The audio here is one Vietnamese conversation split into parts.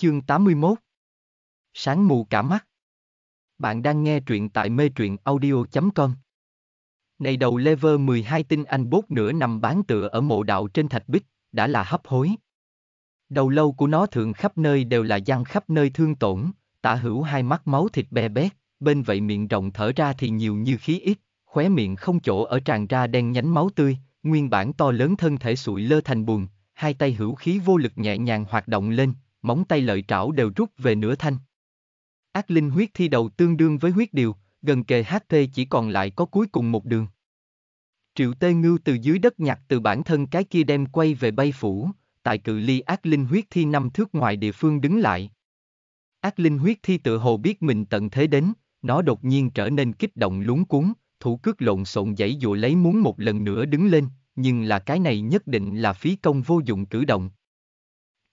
Chương 81 Sáng mù cả mắt Bạn đang nghe truyện tại mê truyện audio.com Này đầu lever 12 tinh anh bốt nửa nằm bán tựa ở mộ đạo trên thạch bích, đã là hấp hối. Đầu lâu của nó thường khắp nơi đều là giăng khắp nơi thương tổn, tả hữu hai mắt máu thịt bè bét, bên vậy miệng rộng thở ra thì nhiều như khí ít, khóe miệng không chỗ ở tràn ra đen nhánh máu tươi, nguyên bản to lớn thân thể sụi lơ thành buồn, hai tay hữu khí vô lực nhẹ nhàng hoạt động lên, móng tay lợi trảo đều rút về nửa thanh. Ác linh huyết thi đầu tương đương với huyết điều, gần kề HP chỉ còn lại có cuối cùng một đường. Triệu Tê Ngưu từ dưới đất nhặt từ bản thân cái kia đem quay về bay phủ, tại cự ly ác linh huyết thi năm thước ngoài địa phương đứng lại. Ác linh huyết thi tự hồ biết mình tận thế đến, nó đột nhiên trở nên kích động lúng cuốn, thủ cước lộn xộn dãy dụ lấy muốn một lần nữa đứng lên, nhưng là cái này nhất định là phí công vô dụng cử động,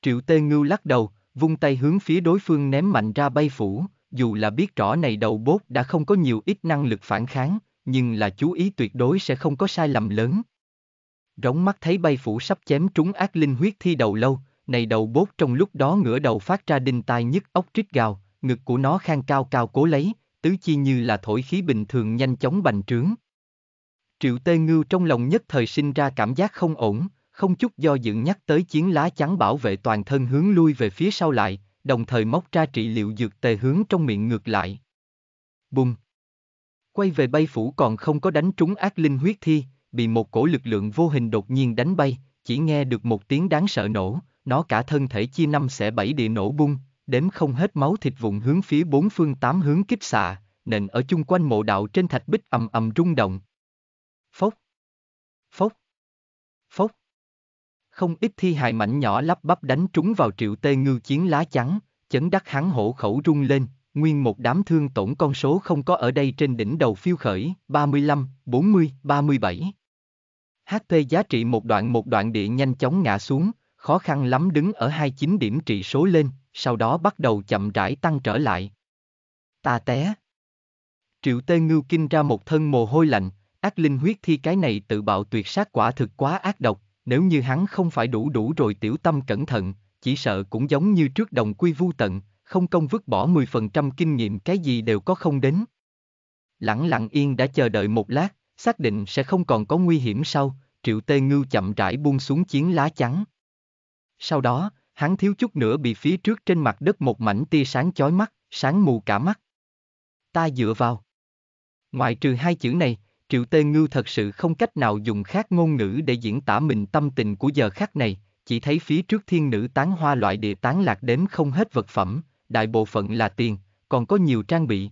Triệu Tê Ngưu lắc đầu, vung tay hướng phía đối phương ném mạnh ra bay phủ, dù là biết rõ này đầu bốt đã không có nhiều ít năng lực phản kháng, nhưng là chú ý tuyệt đối sẽ không có sai lầm lớn. Rống mắt thấy bay phủ sắp chém trúng ác linh huyết thi đầu lâu, này đầu bốt trong lúc đó ngửa đầu phát ra đinh tai nhức ốc trích gào, ngực của nó khang cao cao cố lấy, tứ chi như là thổi khí bình thường nhanh chóng bành trướng. Triệu Tê Ngưu trong lòng nhất thời sinh ra cảm giác không ổn, không chút do dự nhắc tới chiến lá chắn bảo vệ toàn thân hướng lui về phía sau lại, đồng thời móc ra trị liệu dược tề hướng trong miệng ngược lại. Bùng! Quay về bay phủ còn không có đánh trúng ác linh huyết thi, bị một cổ lực lượng vô hình đột nhiên đánh bay, chỉ nghe được một tiếng đáng sợ nổ, nó cả thân thể chia năm xẻ bảy địa nổ bung, đếm không hết máu thịt vụn hướng phía bốn phương tám hướng kích xạ, nền ở chung quanh mộ đạo trên thạch bích ầm ầm rung động. không ít thi hài mảnh nhỏ lắp bắp đánh trúng vào triệu tê ngư chiến lá chắn, chấn đắc hắn hổ khẩu rung lên, nguyên một đám thương tổn con số không có ở đây trên đỉnh đầu phiêu khởi, 35, 40, 37. HP giá trị một đoạn một đoạn địa nhanh chóng ngã xuống, khó khăn lắm đứng ở 29 điểm trị số lên, sau đó bắt đầu chậm rãi tăng trở lại. Ta té. Triệu Tê Ngưu kinh ra một thân mồ hôi lạnh, ác linh huyết thi cái này tự bạo tuyệt sát quả thực quá ác độc, nếu như hắn không phải đủ đủ rồi tiểu tâm cẩn thận, chỉ sợ cũng giống như trước đồng quy vu tận, không công vứt bỏ 10% kinh nghiệm cái gì đều có không đến. Lặng lặng yên đã chờ đợi một lát, xác định sẽ không còn có nguy hiểm sau, triệu tê ngưu chậm rãi buông xuống chiến lá chắn Sau đó, hắn thiếu chút nữa bị phía trước trên mặt đất một mảnh tia sáng chói mắt, sáng mù cả mắt. Ta dựa vào. Ngoại trừ hai chữ này, Triệu Tê Ngưu thật sự không cách nào dùng khác ngôn ngữ để diễn tả mình tâm tình của giờ khắc này, chỉ thấy phía trước thiên nữ tán hoa loại địa tán lạc đếm không hết vật phẩm, đại bộ phận là tiền, còn có nhiều trang bị.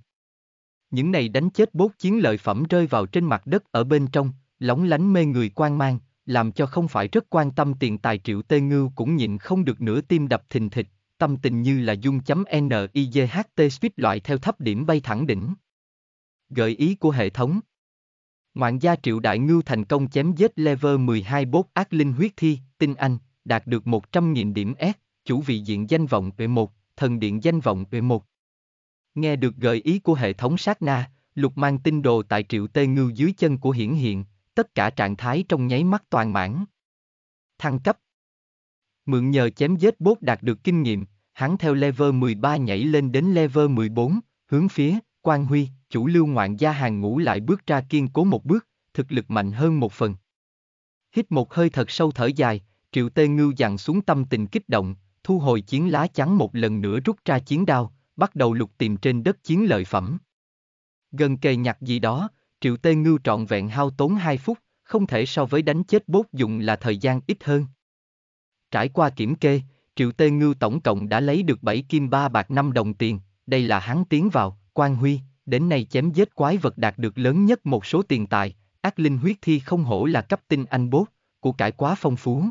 Những này đánh chết bốt chiến lợi phẩm rơi vào trên mặt đất ở bên trong, lóng lánh mê người quan mang, làm cho không phải rất quan tâm tiền tài triệu tê ngưu cũng nhịn không được nửa tim đập thình thịch, tâm tình như là dung chấm nizht suýt loại theo thấp điểm bay thẳng đỉnh. Gợi ý của hệ thống Ngoạn gia Triệu Đại Ngưu thành công chém giết level 12 bốt ác linh huyết thi, tinh anh, đạt được 100.000 điểm S, chủ vị diện danh vọng E1, thần điện danh vọng E1. Nghe được gợi ý của hệ thống sát na, lục mang tinh đồ tại Triệu Tê Ngưu dưới chân của hiển hiện, tất cả trạng thái trong nháy mắt toàn mãn. Thăng cấp Mượn nhờ chém giết bốt đạt được kinh nghiệm, hắn theo level 13 nhảy lên đến level 14, hướng phía Quan Huy, chủ lưu ngoạn gia hàng ngũ lại bước ra kiên cố một bước, thực lực mạnh hơn một phần. Hít một hơi thật sâu thở dài, Triệu Tê Ngưu dặn xuống tâm tình kích động, thu hồi chiến lá chắn một lần nữa rút ra chiến đao, bắt đầu lục tìm trên đất chiến lợi phẩm. Gần kề nhặt gì đó, Triệu Tê Ngưu trọn vẹn hao tốn 2 phút, không thể so với đánh chết bốt dùng là thời gian ít hơn. Trải qua kiểm kê, Triệu Tê Ngưu tổng cộng đã lấy được 7 kim 3 bạc 5 đồng tiền, đây là hắn tiến vào, Quan Huy, đến nay chém giết quái vật đạt được lớn nhất một số tiền tài, ác linh huyết thi không hổ là cấp tinh anh bốt, của cải quá phong phú.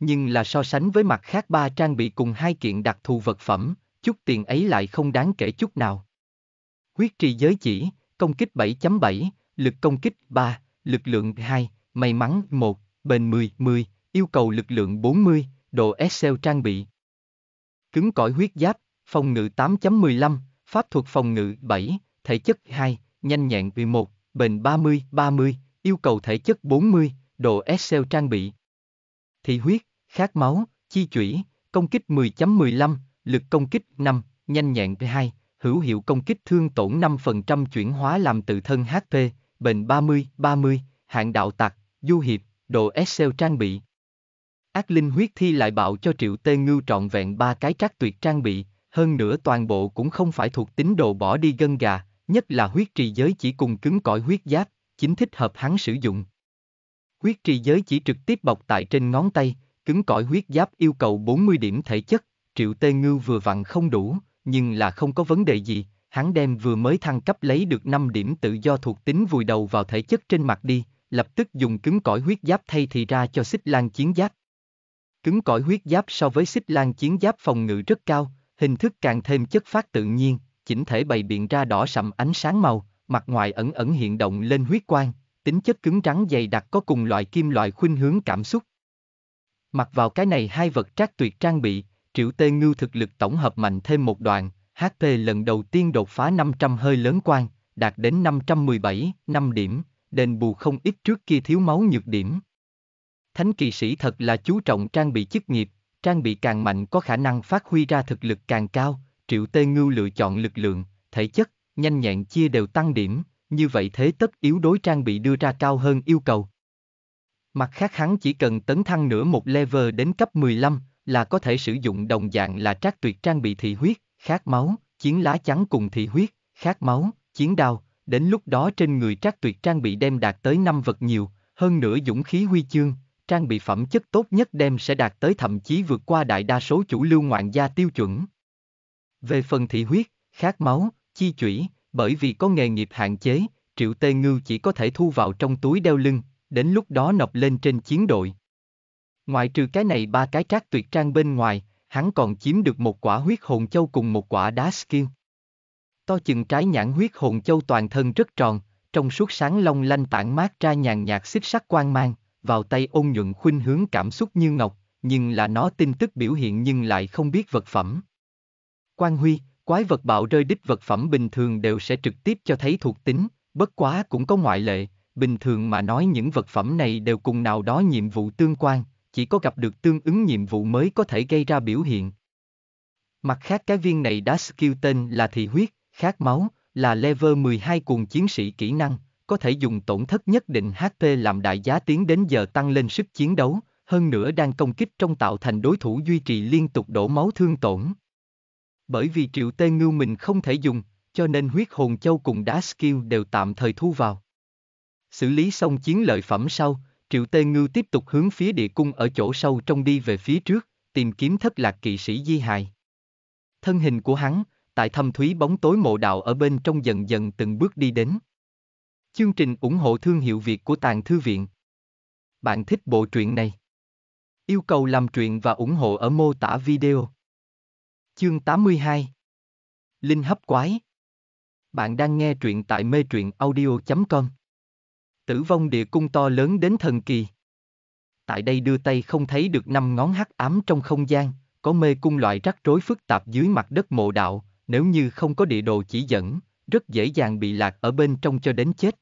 Nhưng là so sánh với mặt khác ba trang bị cùng hai kiện đặc thù vật phẩm, chút tiền ấy lại không đáng kể chút nào. Huyết trì giới chỉ, công kích 7.7, lực công kích 3, lực lượng 2, may mắn 1, bền 10, 10, yêu cầu lực lượng 40, độ Excel trang bị. Cứng cỏi huyết giáp, phòng ngự 8.15, Pháp thuật phòng ngự 7, thể chất 2, nhanh nhẹn 11, bền 30, 30, yêu cầu thể chất 40, độ Excel trang bị. Thị huyết, khát máu, chi chủy, công kích 10.15, lực công kích 5, nhanh nhẹn 2, hữu hiệu công kích thương tổn 5% chuyển hóa làm tự thân HP, bền 30, 30, hạng đạo tặc, du hiệp, độ Excel trang bị. Ác linh huyết thi lại bạo cho triệu tê ngưu trọn vẹn ba cái trác tuyệt trang bị, hơn nữa toàn bộ cũng không phải thuộc tín đồ bỏ đi gân gà, nhất là huyết trì giới chỉ cùng cứng cỏi huyết giáp, chính thích hợp hắn sử dụng. Huyết trì giới chỉ trực tiếp bọc tại trên ngón tay, cứng cỏi huyết giáp yêu cầu 40 điểm thể chất, triệu tê ngư vừa vặn không đủ, nhưng là không có vấn đề gì, hắn đem vừa mới thăng cấp lấy được 5 điểm tự do thuộc tính vùi đầu vào thể chất trên mặt đi, lập tức dùng cứng cỏi huyết giáp thay thì ra cho xích lan chiến giáp. Cứng cỏi huyết giáp so với xích lan chiến giáp phòng ngự rất cao, hình thức càng thêm chất phát tự nhiên, chỉnh thể bày biện ra đỏ sậm ánh sáng màu, mặt ngoài ẩn ẩn hiện động lên huyết quang, tính chất cứng rắn dày đặc có cùng loại kim loại khuynh hướng cảm xúc. Mặc vào cái này hai vật trác tuyệt trang bị, triệu tê ngưu thực lực tổng hợp mạnh thêm một đoạn, HP lần đầu tiên đột phá 500 hơi lớn quan, đạt đến 517, 5 điểm, đền bù không ít trước kia thiếu máu nhược điểm. Thánh kỳ sĩ thật là chú trọng trang bị chức nghiệp, Trang bị càng mạnh có khả năng phát huy ra thực lực càng cao, triệu tê ngưu lựa chọn lực lượng, thể chất, nhanh nhẹn chia đều tăng điểm, như vậy thế tất yếu đối trang bị đưa ra cao hơn yêu cầu. Mặt khác hắn chỉ cần tấn thăng nửa một level đến cấp 15 là có thể sử dụng đồng dạng là trác tuyệt trang bị thị huyết, khát máu, chiến lá Chắn cùng thị huyết, khát máu, chiến đao, đến lúc đó trên người trác tuyệt trang bị đem đạt tới năm vật nhiều, hơn nữa dũng khí huy chương, trang bị phẩm chất tốt nhất đem sẽ đạt tới thậm chí vượt qua đại đa số chủ lưu ngoạn gia tiêu chuẩn. Về phần thị huyết, khát máu, chi chủy, bởi vì có nghề nghiệp hạn chế, Triệu Tê ngư chỉ có thể thu vào trong túi đeo lưng, đến lúc đó nộp lên trên chiến đội. Ngoại trừ cái này ba cái trác tuyệt trang bên ngoài, hắn còn chiếm được một quả huyết hồn châu cùng một quả đá skill. To chừng trái nhãn huyết hồn châu toàn thân rất tròn, trong suốt sáng long lanh tản mát ra nhàn nhạt xích sắc quang mang, vào tay ôn nhuận khuynh hướng cảm xúc như ngọc, nhưng là nó tin tức biểu hiện nhưng lại không biết vật phẩm. quan Huy, quái vật bạo rơi đích vật phẩm bình thường đều sẽ trực tiếp cho thấy thuộc tính, bất quá cũng có ngoại lệ, bình thường mà nói những vật phẩm này đều cùng nào đó nhiệm vụ tương quan, chỉ có gặp được tương ứng nhiệm vụ mới có thể gây ra biểu hiện. Mặt khác cái viên này đã skill tên là thị huyết, khát máu, là level 12 cùng chiến sĩ kỹ năng, có thể dùng tổn thất nhất định HP làm đại giá tiến đến giờ tăng lên sức chiến đấu, hơn nữa đang công kích trong tạo thành đối thủ duy trì liên tục đổ máu thương tổn. Bởi vì triệu tê ngưu mình không thể dùng, cho nên huyết hồn châu cùng đá skill đều tạm thời thu vào. Xử lý xong chiến lợi phẩm sau, triệu tê ngưu tiếp tục hướng phía địa cung ở chỗ sâu trong đi về phía trước, tìm kiếm thất lạc kỵ sĩ di hài. Thân hình của hắn, tại thâm thúy bóng tối mộ đạo ở bên trong dần dần từng bước đi đến. Chương trình ủng hộ thương hiệu Việt của Tàng Thư Viện. Bạn thích bộ truyện này? Yêu cầu làm truyện và ủng hộ ở mô tả video. Chương 82 Linh hấp quái Bạn đang nghe truyện tại mê truyện audio.com Tử vong địa cung to lớn đến thần kỳ. Tại đây đưa tay không thấy được năm ngón hắc ám trong không gian, có mê cung loại rắc rối phức tạp dưới mặt đất mộ đạo, nếu như không có địa đồ chỉ dẫn, rất dễ dàng bị lạc ở bên trong cho đến chết.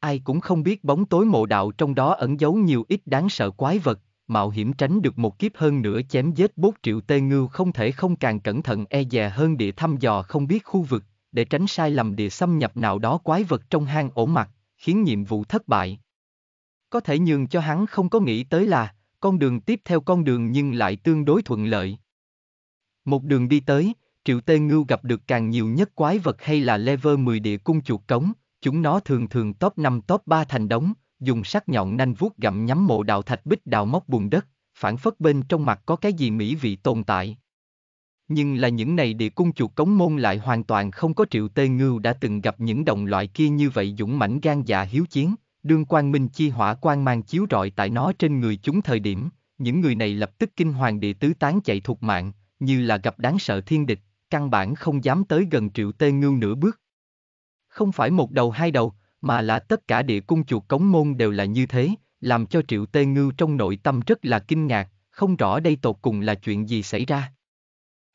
Ai cũng không biết bóng tối mộ đạo trong đó ẩn giấu nhiều ít đáng sợ quái vật, mạo hiểm tránh được một kiếp hơn nữa chém giết bốt triệu tê ngưu không thể không càng cẩn thận e dè hơn địa thăm dò không biết khu vực, để tránh sai lầm địa xâm nhập nào đó quái vật trong hang ổ mặt, khiến nhiệm vụ thất bại. Có thể nhường cho hắn không có nghĩ tới là, con đường tiếp theo con đường nhưng lại tương đối thuận lợi. Một đường đi tới, Triệu Tê Ngưu gặp được càng nhiều nhất quái vật hay là level 10 địa cung chuột cống, Chúng nó thường thường top 5 top 3 thành đống, dùng sắc nhọn nanh vuốt gặm nhắm mộ đạo thạch bích đào móc bùn đất, phản phất bên trong mặt có cái gì mỹ vị tồn tại. Nhưng là những này địa cung chuột cống môn lại hoàn toàn không có triệu tê ngưu đã từng gặp những đồng loại kia như vậy dũng mãnh gan dạ hiếu chiến, đương quang minh chi hỏa quang mang chiếu rọi tại nó trên người chúng thời điểm, những người này lập tức kinh hoàng địa tứ tán chạy thuộc mạng, như là gặp đáng sợ thiên địch, căn bản không dám tới gần triệu tê ngưu nửa bước không phải một đầu hai đầu, mà là tất cả địa cung chuột cống môn đều là như thế, làm cho Triệu Tê Ngưu trong nội tâm rất là kinh ngạc, không rõ đây tột cùng là chuyện gì xảy ra.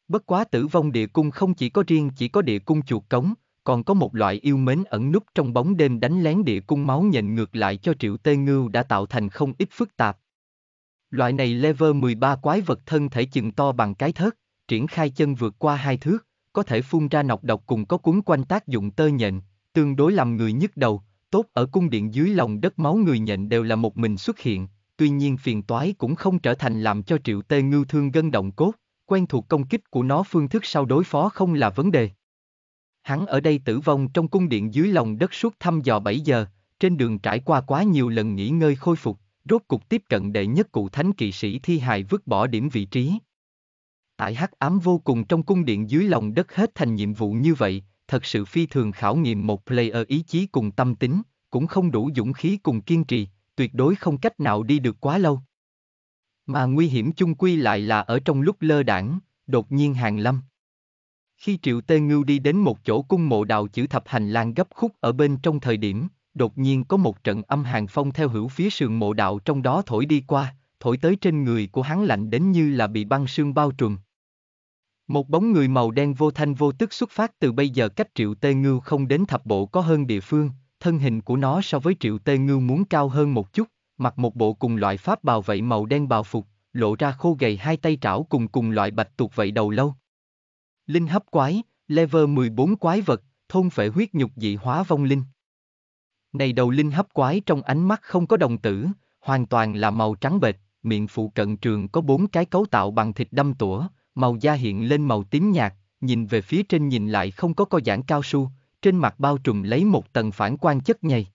Bất quá tử vong địa cung không chỉ có riêng chỉ có địa cung chuột cống, còn có một loại yêu mến ẩn núp trong bóng đêm đánh lén địa cung máu nhện ngược lại cho Triệu Tê Ngưu đã tạo thành không ít phức tạp. Loại này level 13 quái vật thân thể chừng to bằng cái thớt, triển khai chân vượt qua hai thước, có thể phun ra nọc độc cùng có cuốn quanh tác dụng tơ nhện, Tương đối làm người nhức đầu, tốt ở cung điện dưới lòng đất máu người nhện đều là một mình xuất hiện, tuy nhiên phiền toái cũng không trở thành làm cho triệu tê ngưu thương gân động cốt, quen thuộc công kích của nó phương thức sau đối phó không là vấn đề. Hắn ở đây tử vong trong cung điện dưới lòng đất suốt thăm dò 7 giờ, trên đường trải qua quá nhiều lần nghỉ ngơi khôi phục, rốt cục tiếp cận đệ nhất cụ thánh kỵ sĩ thi hài vứt bỏ điểm vị trí. Tại hắc ám vô cùng trong cung điện dưới lòng đất hết thành nhiệm vụ như vậy, thật sự phi thường khảo nghiệm một player ý chí cùng tâm tính, cũng không đủ dũng khí cùng kiên trì, tuyệt đối không cách nào đi được quá lâu. Mà nguy hiểm chung quy lại là ở trong lúc lơ đảng, đột nhiên hàng lâm. Khi Triệu Tê Ngưu đi đến một chỗ cung mộ đào chữ thập hành lang gấp khúc ở bên trong thời điểm, đột nhiên có một trận âm hàng phong theo hữu phía sườn mộ đạo trong đó thổi đi qua, thổi tới trên người của hắn lạnh đến như là bị băng sương bao trùm. Một bóng người màu đen vô thanh vô tức xuất phát từ bây giờ cách triệu tê ngưu không đến thập bộ có hơn địa phương, thân hình của nó so với triệu tê ngưu muốn cao hơn một chút, mặc một bộ cùng loại pháp bào vậy màu đen bào phục, lộ ra khô gầy hai tay trảo cùng cùng loại bạch tuộc vậy đầu lâu. Linh hấp quái, level 14 quái vật, thôn phệ huyết nhục dị hóa vong linh. Này đầu linh hấp quái trong ánh mắt không có đồng tử, hoàn toàn là màu trắng bệt, miệng phụ cận trường có bốn cái cấu tạo bằng thịt đâm tủa, màu da hiện lên màu tím nhạt, nhìn về phía trên nhìn lại không có co giãn cao su, trên mặt bao trùm lấy một tầng phản quan chất nhầy.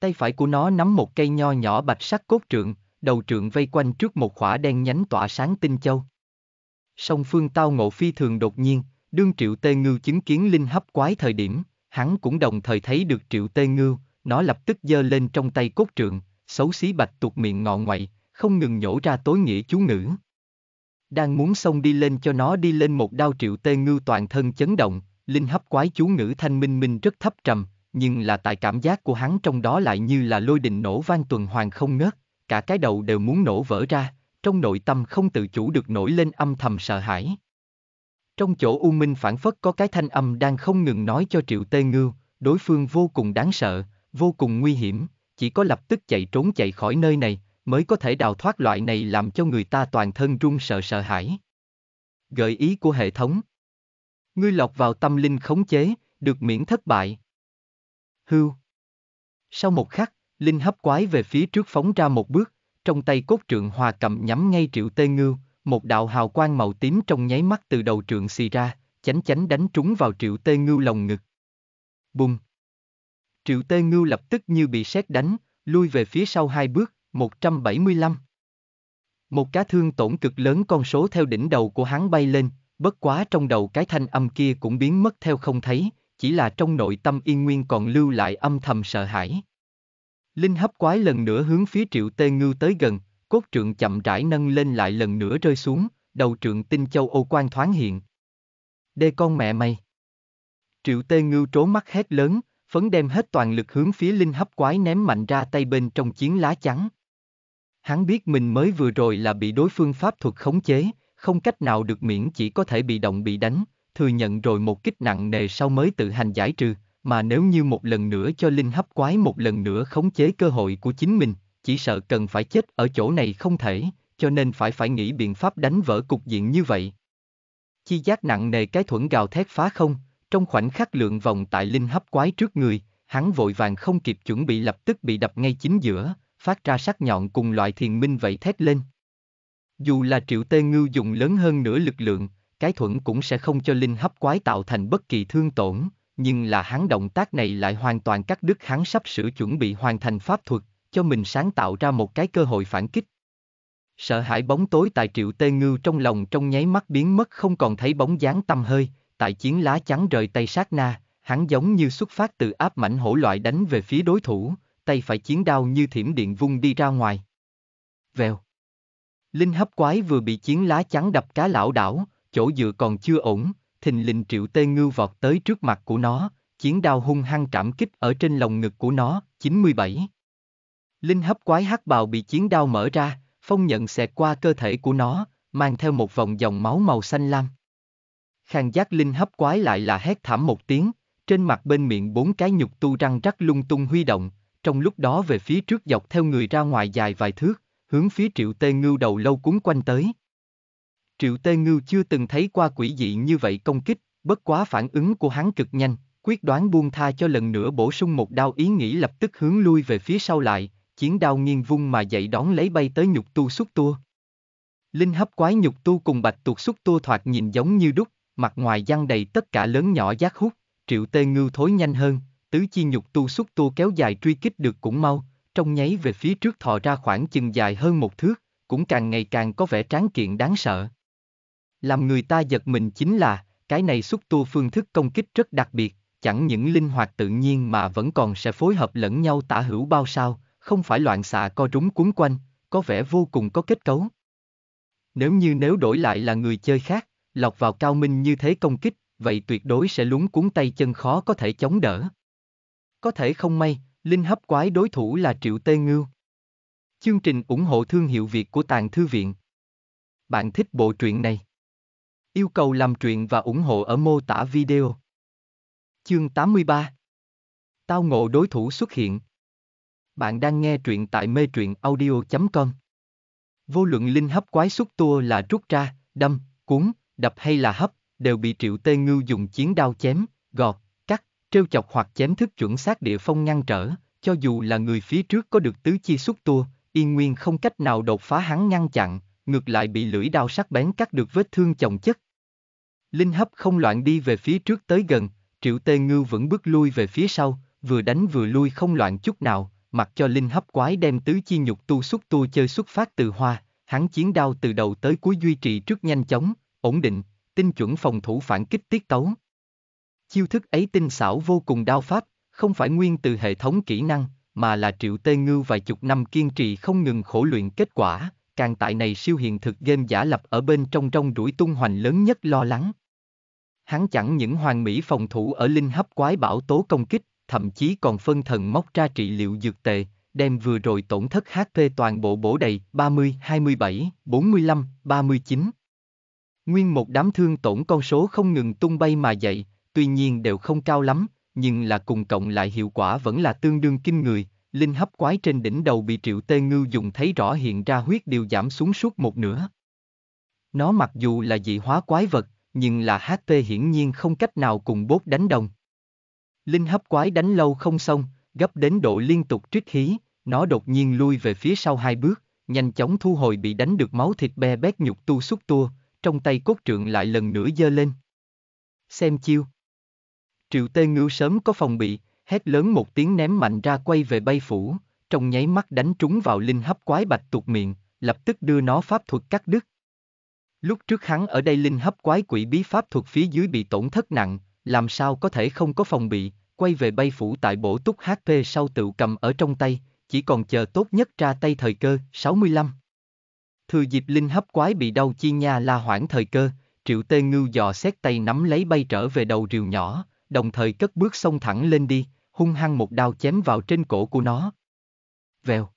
Tay phải của nó nắm một cây nho nhỏ bạch sắc cốt trượng, đầu trượng vây quanh trước một khỏa đen nhánh tỏa sáng tinh châu. Song phương tao ngộ phi thường đột nhiên, đương triệu tê ngư chứng kiến linh hấp quái thời điểm, hắn cũng đồng thời thấy được triệu tê ngư, nó lập tức giơ lên trong tay cốt trượng, xấu xí bạch tuột miệng ngọn ngoại, không ngừng nhổ ra tối nghĩa chú ngữ đang muốn xông đi lên cho nó đi lên một đao triệu tê ngư toàn thân chấn động, linh hấp quái chú ngữ thanh minh minh rất thấp trầm, nhưng là tại cảm giác của hắn trong đó lại như là lôi đình nổ vang tuần hoàn không ngớt, cả cái đầu đều muốn nổ vỡ ra, trong nội tâm không tự chủ được nổi lên âm thầm sợ hãi. Trong chỗ U Minh phản phất có cái thanh âm đang không ngừng nói cho Triệu Tê Ngưu, đối phương vô cùng đáng sợ, vô cùng nguy hiểm, chỉ có lập tức chạy trốn chạy khỏi nơi này, mới có thể đào thoát loại này làm cho người ta toàn thân run sợ sợ hãi. Gợi ý của hệ thống Ngươi lọc vào tâm linh khống chế, được miễn thất bại. Hưu Sau một khắc, Linh hấp quái về phía trước phóng ra một bước, trong tay cốt trượng hòa cầm nhắm ngay triệu tê ngưu, một đạo hào quang màu tím trong nháy mắt từ đầu trượng xì ra, chánh chánh đánh trúng vào triệu tê ngưu lồng ngực. Bùng! Triệu tê ngưu lập tức như bị sét đánh, lui về phía sau hai bước, 175 Một cá thương tổn cực lớn con số theo đỉnh đầu của hắn bay lên, bất quá trong đầu cái thanh âm kia cũng biến mất theo không thấy, chỉ là trong nội tâm yên nguyên còn lưu lại âm thầm sợ hãi. Linh hấp quái lần nữa hướng phía triệu tê ngưu tới gần, cốt trượng chậm rãi nâng lên lại lần nữa rơi xuống, đầu trượng tinh châu ô quan thoáng hiện. Đê con mẹ mày! Triệu tê ngưu trố mắt hét lớn, phấn đem hết toàn lực hướng phía linh hấp quái ném mạnh ra tay bên trong chiến lá trắng. Hắn biết mình mới vừa rồi là bị đối phương pháp thuật khống chế, không cách nào được miễn chỉ có thể bị động bị đánh, thừa nhận rồi một kích nặng nề sau mới tự hành giải trừ, mà nếu như một lần nữa cho linh hấp quái một lần nữa khống chế cơ hội của chính mình, chỉ sợ cần phải chết ở chỗ này không thể, cho nên phải phải nghĩ biện pháp đánh vỡ cục diện như vậy. Chi giác nặng nề cái thuẫn gào thét phá không, trong khoảnh khắc lượng vòng tại linh hấp quái trước người, hắn vội vàng không kịp chuẩn bị lập tức bị đập ngay chính giữa, phát ra sắc nhọn cùng loại thiền minh vậy thét lên. Dù là triệu tê ngưu dùng lớn hơn nửa lực lượng, cái thuẫn cũng sẽ không cho linh hấp quái tạo thành bất kỳ thương tổn, nhưng là hắn động tác này lại hoàn toàn cắt đứt hắn sắp sửa chuẩn bị hoàn thành pháp thuật, cho mình sáng tạo ra một cái cơ hội phản kích. Sợ hãi bóng tối tại triệu tê ngưu trong lòng trong nháy mắt biến mất không còn thấy bóng dáng tâm hơi, tại chiến lá chắn rời tay sát na, hắn giống như xuất phát từ áp mảnh hổ loại đánh về phía đối thủ, tay phải chiến đao như thiểm điện vung đi ra ngoài. Vèo. Linh hấp quái vừa bị chiến lá chắn đập cá lão đảo, chỗ dựa còn chưa ổn, thình lình triệu tê ngư vọt tới trước mặt của nó, chiến đao hung hăng trảm kích ở trên lồng ngực của nó, 97. Linh hấp quái hắc bào bị chiến đao mở ra, phong nhận xẹt qua cơ thể của nó, mang theo một vòng dòng máu màu xanh lam. Khang giác linh hấp quái lại là hét thảm một tiếng, trên mặt bên miệng bốn cái nhục tu răng rắc lung tung huy động, trong lúc đó về phía trước dọc theo người ra ngoài dài vài thước, hướng phía triệu tê ngưu đầu lâu cuốn quanh tới. Triệu tê ngưu chưa từng thấy qua quỷ dị như vậy công kích, bất quá phản ứng của hắn cực nhanh, quyết đoán buông tha cho lần nữa bổ sung một đao ý nghĩ lập tức hướng lui về phía sau lại, chiến đao nghiêng vung mà dậy đón lấy bay tới nhục tu xuất tua. Linh hấp quái nhục tu cùng bạch tuột xuất tua thoạt nhìn giống như đúc, mặt ngoài răng đầy tất cả lớn nhỏ giác hút, triệu tê ngưu thối nhanh hơn, tứ chi nhục tu xúc tu kéo dài truy kích được cũng mau, trong nháy về phía trước thò ra khoảng chừng dài hơn một thước, cũng càng ngày càng có vẻ tráng kiện đáng sợ. Làm người ta giật mình chính là, cái này xúc tu phương thức công kích rất đặc biệt, chẳng những linh hoạt tự nhiên mà vẫn còn sẽ phối hợp lẫn nhau tả hữu bao sao, không phải loạn xạ co rúng cuốn quanh, có vẻ vô cùng có kết cấu. Nếu như nếu đổi lại là người chơi khác, lọc vào cao minh như thế công kích, vậy tuyệt đối sẽ lúng cuốn tay chân khó có thể chống đỡ. Có thể không may, linh hấp quái đối thủ là Triệu Tê Ngưu. Chương trình ủng hộ thương hiệu Việt của Tàng Thư Viện. Bạn thích bộ truyện này? Yêu cầu làm truyện và ủng hộ ở mô tả video. Chương 83 Tao ngộ đối thủ xuất hiện. Bạn đang nghe truyện tại mê truyện audio.com. Vô luận linh hấp quái xuất tua là rút ra, đâm, cuốn, đập hay là hấp, đều bị triệu tê ngưu dùng chiến đao chém, gọt, trêu chọc hoặc chém thức chuẩn xác địa phong ngăn trở, cho dù là người phía trước có được tứ chi xuất tua, yên nguyên không cách nào đột phá hắn ngăn chặn, ngược lại bị lưỡi đao sắc bén cắt được vết thương chồng chất. Linh hấp không loạn đi về phía trước tới gần, triệu tê ngư vẫn bước lui về phía sau, vừa đánh vừa lui không loạn chút nào, mặc cho linh hấp quái đem tứ chi nhục tu xuất tua chơi xuất phát từ hoa, hắn chiến đao từ đầu tới cuối duy trì trước nhanh chóng, ổn định, tinh chuẩn phòng thủ phản kích tiết tấu. Chiêu thức ấy tinh xảo vô cùng đao pháp, không phải nguyên từ hệ thống kỹ năng, mà là triệu tê ngưu vài chục năm kiên trì không ngừng khổ luyện kết quả, càng tại này siêu hiện thực game giả lập ở bên trong trong rủi tung hoành lớn nhất lo lắng. Hắn chẳng những hoàng mỹ phòng thủ ở linh hấp quái bảo tố công kích, thậm chí còn phân thần móc ra trị liệu dược tệ, đem vừa rồi tổn thất HP toàn bộ bổ đầy 30, 27, 45, 39. Nguyên một đám thương tổn con số không ngừng tung bay mà dậy, tuy nhiên đều không cao lắm, nhưng là cùng cộng lại hiệu quả vẫn là tương đương kinh người. Linh hấp quái trên đỉnh đầu bị triệu tê ngư dùng thấy rõ hiện ra huyết điều giảm xuống suốt một nửa. Nó mặc dù là dị hóa quái vật, nhưng là HT hiển nhiên không cách nào cùng bốt đánh đồng. Linh hấp quái đánh lâu không xong, gấp đến độ liên tục trích khí, nó đột nhiên lui về phía sau hai bước, nhanh chóng thu hồi bị đánh được máu thịt be bét nhục tu xúc tua, trong tay cốt trượng lại lần nữa giơ lên. Xem chiêu. Triệu Tê Ngưu sớm có phòng bị, hét lớn một tiếng ném mạnh ra quay về bay phủ, trong nháy mắt đánh trúng vào linh hấp quái bạch tuột miệng, lập tức đưa nó pháp thuật cắt đứt. Lúc trước hắn ở đây linh hấp quái quỷ bí pháp thuật phía dưới bị tổn thất nặng, làm sao có thể không có phòng bị, quay về bay phủ tại bổ túc HP sau tự cầm ở trong tay, chỉ còn chờ tốt nhất ra tay thời cơ, 65. Thừa dịp linh hấp quái bị đau chi nha la hoãn thời cơ, triệu tê ngưu dò xét tay nắm lấy bay trở về đầu rìu nhỏ, đồng thời cất bước xông thẳng lên đi, hung hăng một đao chém vào trên cổ của nó. Vèo.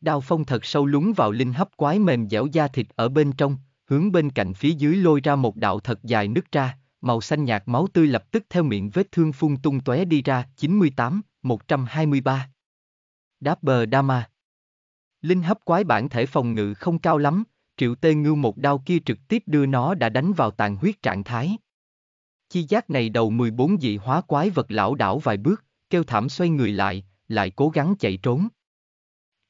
Đao phong thật sâu lúng vào linh hấp quái mềm dẻo da thịt ở bên trong, hướng bên cạnh phía dưới lôi ra một đạo thật dài nứt ra, màu xanh nhạt máu tươi lập tức theo miệng vết thương phun tung tóe đi ra, 98, 123. Đáp bờ Dama. Linh hấp quái bản thể phòng ngự không cao lắm, triệu tê ngưu một đao kia trực tiếp đưa nó đã đánh vào tàn huyết trạng thái. Chi giác này đầu 14 dị hóa quái vật lão đảo vài bước, kêu thảm xoay người lại, lại cố gắng chạy trốn.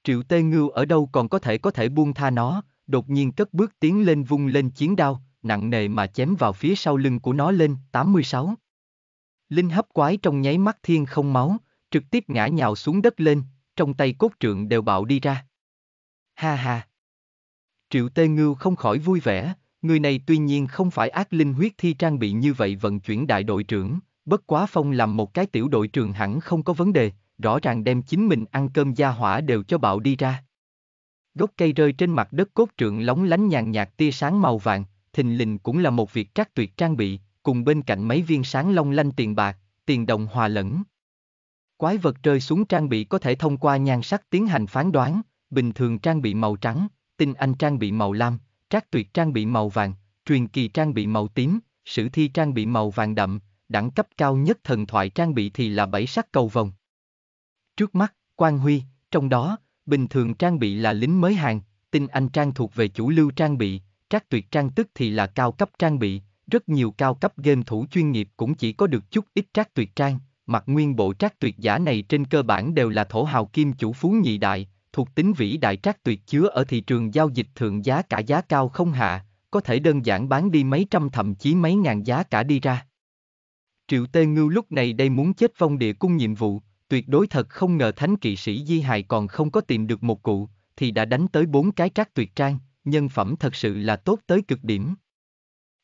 Triệu Tê Ngưu ở đâu còn có thể có thể buông tha nó, đột nhiên cất bước tiến lên vung lên chiến đao, nặng nề mà chém vào phía sau lưng của nó lên, 86. Linh hấp quái trong nháy mắt thiên không máu, trực tiếp ngã nhào xuống đất lên, trong tay cốt trượng đều bạo đi ra. Ha ha! Triệu Tê Ngưu không khỏi vui vẻ, Người này tuy nhiên không phải ác linh huyết thi trang bị như vậy vận chuyển đại đội trưởng, bất quá phong làm một cái tiểu đội trưởng hẳn không có vấn đề, rõ ràng đem chính mình ăn cơm gia hỏa đều cho bạo đi ra. Gốc cây rơi trên mặt đất cốt trượng lóng lánh nhàn nhạt tia sáng màu vàng, thình lình cũng là một việc trắc tuyệt trang bị, cùng bên cạnh mấy viên sáng long lanh tiền bạc, tiền đồng hòa lẫn. Quái vật rơi xuống trang bị có thể thông qua nhan sắc tiến hành phán đoán, bình thường trang bị màu trắng, tinh anh trang bị màu lam, Trác tuyệt trang bị màu vàng, truyền kỳ trang bị màu tím, sử thi trang bị màu vàng đậm, đẳng cấp cao nhất thần thoại trang bị thì là bảy sắc cầu vồng. Trước mắt, Quang Huy, trong đó, bình thường trang bị là lính mới hàng, tinh anh trang thuộc về chủ lưu trang bị, trác tuyệt trang tức thì là cao cấp trang bị, rất nhiều cao cấp game thủ chuyên nghiệp cũng chỉ có được chút ít trác tuyệt trang, mặc nguyên bộ trác tuyệt giả này trên cơ bản đều là thổ hào kim chủ phú nhị đại, thuộc tính vĩ đại trác tuyệt chứa ở thị trường giao dịch thượng giá cả giá cao không hạ, có thể đơn giản bán đi mấy trăm thậm chí mấy ngàn giá cả đi ra. Triệu Tê Ngưu lúc này đây muốn chết vong địa cung nhiệm vụ, tuyệt đối thật không ngờ thánh kỵ sĩ Di Hài còn không có tìm được một cụ, thì đã đánh tới bốn cái trác tuyệt trang, nhân phẩm thật sự là tốt tới cực điểm.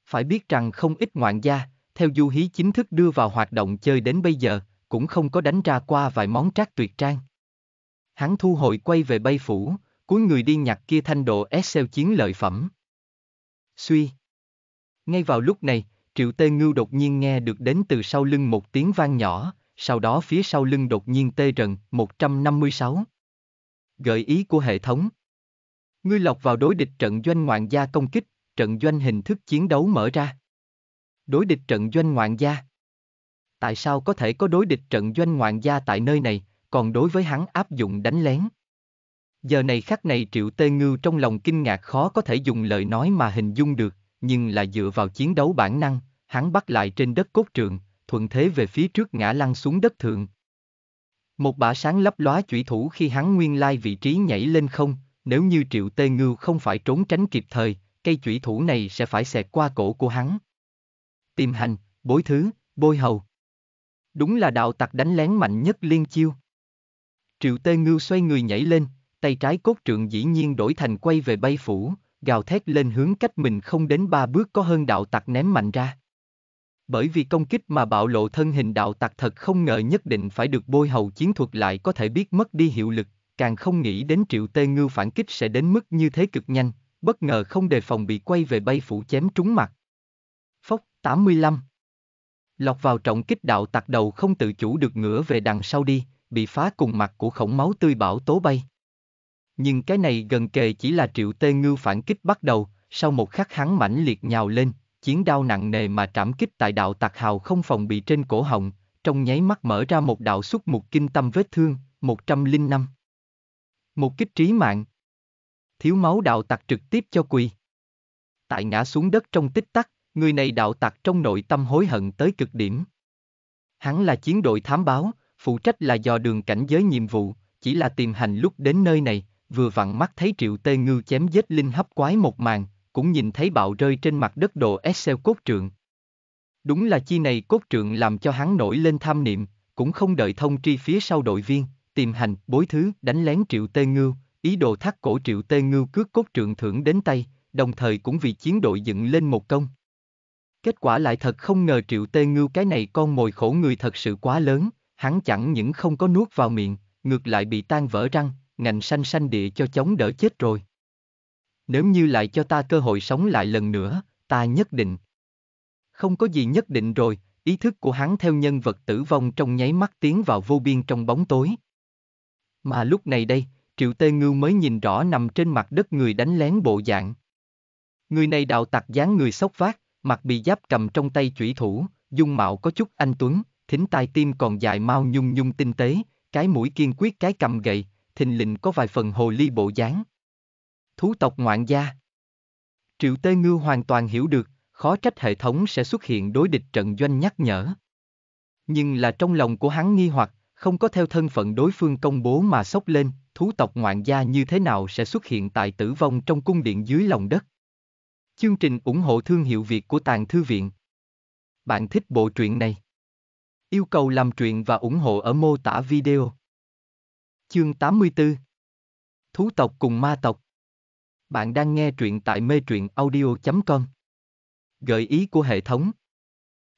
Phải biết rằng không ít ngoạn gia, theo du hí chính thức đưa vào hoạt động chơi đến bây giờ, cũng không có đánh ra qua vài món trác tuyệt trang hắn thu hồi quay về bay phủ, cuối người đi nhặt kia thanh độ Excel chiến lợi phẩm. Suy. Ngay vào lúc này, Triệu Tê Ngưu đột nhiên nghe được đến từ sau lưng một tiếng vang nhỏ, sau đó phía sau lưng đột nhiên tê rần, 156. Gợi ý của hệ thống. Ngươi lọc vào đối địch trận doanh ngoạn gia công kích, trận doanh hình thức chiến đấu mở ra. Đối địch trận doanh ngoạn gia. Tại sao có thể có đối địch trận doanh ngoạn gia tại nơi này, còn đối với hắn áp dụng đánh lén. Giờ này khắc này Triệu Tê Ngưu trong lòng kinh ngạc khó có thể dùng lời nói mà hình dung được, nhưng là dựa vào chiến đấu bản năng, hắn bắt lại trên đất cốt trường thuận thế về phía trước ngã lăn xuống đất thượng. Một bả sáng lấp lóa chủy thủ khi hắn nguyên lai vị trí nhảy lên không, nếu như Triệu Tê Ngưu không phải trốn tránh kịp thời, cây chủy thủ này sẽ phải xẹt qua cổ của hắn. Tìm hành, bối thứ, bôi hầu. Đúng là đạo tặc đánh lén mạnh nhất liên chiêu. Triệu Tê Ngưu xoay người nhảy lên, tay trái cốt trượng dĩ nhiên đổi thành quay về bay phủ, gào thét lên hướng cách mình không đến ba bước có hơn đạo tặc ném mạnh ra. Bởi vì công kích mà bạo lộ thân hình đạo tặc thật không ngờ nhất định phải được bôi hầu chiến thuật lại có thể biết mất đi hiệu lực, càng không nghĩ đến triệu tê ngưu phản kích sẽ đến mức như thế cực nhanh, bất ngờ không đề phòng bị quay về bay phủ chém trúng mặt. Phốc 85 Lọt vào trọng kích đạo tặc đầu không tự chủ được ngửa về đằng sau đi, bị phá cùng mặt của khổng máu tươi bảo tố bay. Nhưng cái này gần kề chỉ là triệu tê ngưu phản kích bắt đầu, sau một khắc hắn mãnh liệt nhào lên, chiến đao nặng nề mà trảm kích tại đạo tạc hào không phòng bị trên cổ họng, trong nháy mắt mở ra một đạo xúc một kinh tâm vết thương, 105. Một kích trí mạng. Thiếu máu đạo tặc trực tiếp cho quỳ. Tại ngã xuống đất trong tích tắc, người này đạo tặc trong nội tâm hối hận tới cực điểm. Hắn là chiến đội thám báo, phụ trách là dò đường cảnh giới nhiệm vụ, chỉ là tìm hành lúc đến nơi này, vừa vặn mắt thấy triệu tê ngư chém giết linh hấp quái một màn, cũng nhìn thấy bạo rơi trên mặt đất đồ Excel cốt trượng. Đúng là chi này cốt trượng làm cho hắn nổi lên tham niệm, cũng không đợi thông tri phía sau đội viên, tìm hành, bối thứ, đánh lén triệu tê ngư, ý đồ thắt cổ triệu tê ngư cướp cốt trượng thưởng đến tay, đồng thời cũng vì chiến đội dựng lên một công. Kết quả lại thật không ngờ triệu tê ngư cái này con mồi khổ người thật sự quá lớn, hắn chẳng những không có nuốt vào miệng, ngược lại bị tan vỡ răng, ngành xanh xanh địa cho chống đỡ chết rồi. Nếu như lại cho ta cơ hội sống lại lần nữa, ta nhất định. Không có gì nhất định rồi, ý thức của hắn theo nhân vật tử vong trong nháy mắt tiến vào vô biên trong bóng tối. Mà lúc này đây, Triệu Tê Ngưu mới nhìn rõ nằm trên mặt đất người đánh lén bộ dạng. Người này đạo tặc dáng người sốc vác, mặt bị giáp cầm trong tay chủy thủ, dung mạo có chút anh tuấn, thính tai tim còn dài mau nhung nhung tinh tế, cái mũi kiên quyết cái cầm gậy, thình lình có vài phần hồ ly bộ dáng. Thú tộc ngoạn gia Triệu Tê Ngư hoàn toàn hiểu được, khó trách hệ thống sẽ xuất hiện đối địch trận doanh nhắc nhở. Nhưng là trong lòng của hắn nghi hoặc, không có theo thân phận đối phương công bố mà sốc lên, thú tộc ngoạn gia như thế nào sẽ xuất hiện tại tử vong trong cung điện dưới lòng đất. Chương trình ủng hộ thương hiệu Việt của Tàng Thư Viện. Bạn thích bộ truyện này? Yêu cầu làm truyện và ủng hộ ở mô tả video. Chương 84 Thú tộc cùng ma tộc Bạn đang nghe truyện tại mê truyện audio.com Gợi ý của hệ thống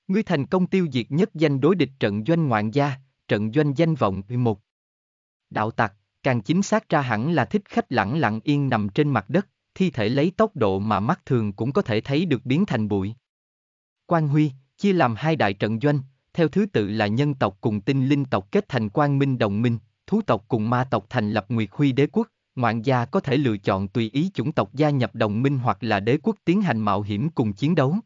Ngươi thành công tiêu diệt nhất danh đối địch trận doanh ngoạn gia, trận doanh danh vọng 11. Đạo tặc, càng chính xác ra hẳn là thích khách lẳng lặng yên nằm trên mặt đất, thi thể lấy tốc độ mà mắt thường cũng có thể thấy được biến thành bụi. Quan Huy, chia làm hai đại trận doanh, theo thứ tự là nhân tộc cùng tinh linh tộc kết thành quang minh đồng minh, thú tộc cùng ma tộc thành lập Nguyệt Huy đế quốc, ngoạn gia có thể lựa chọn tùy ý chủng tộc gia nhập đồng minh hoặc là đế quốc tiến hành mạo hiểm cùng chiến đấu.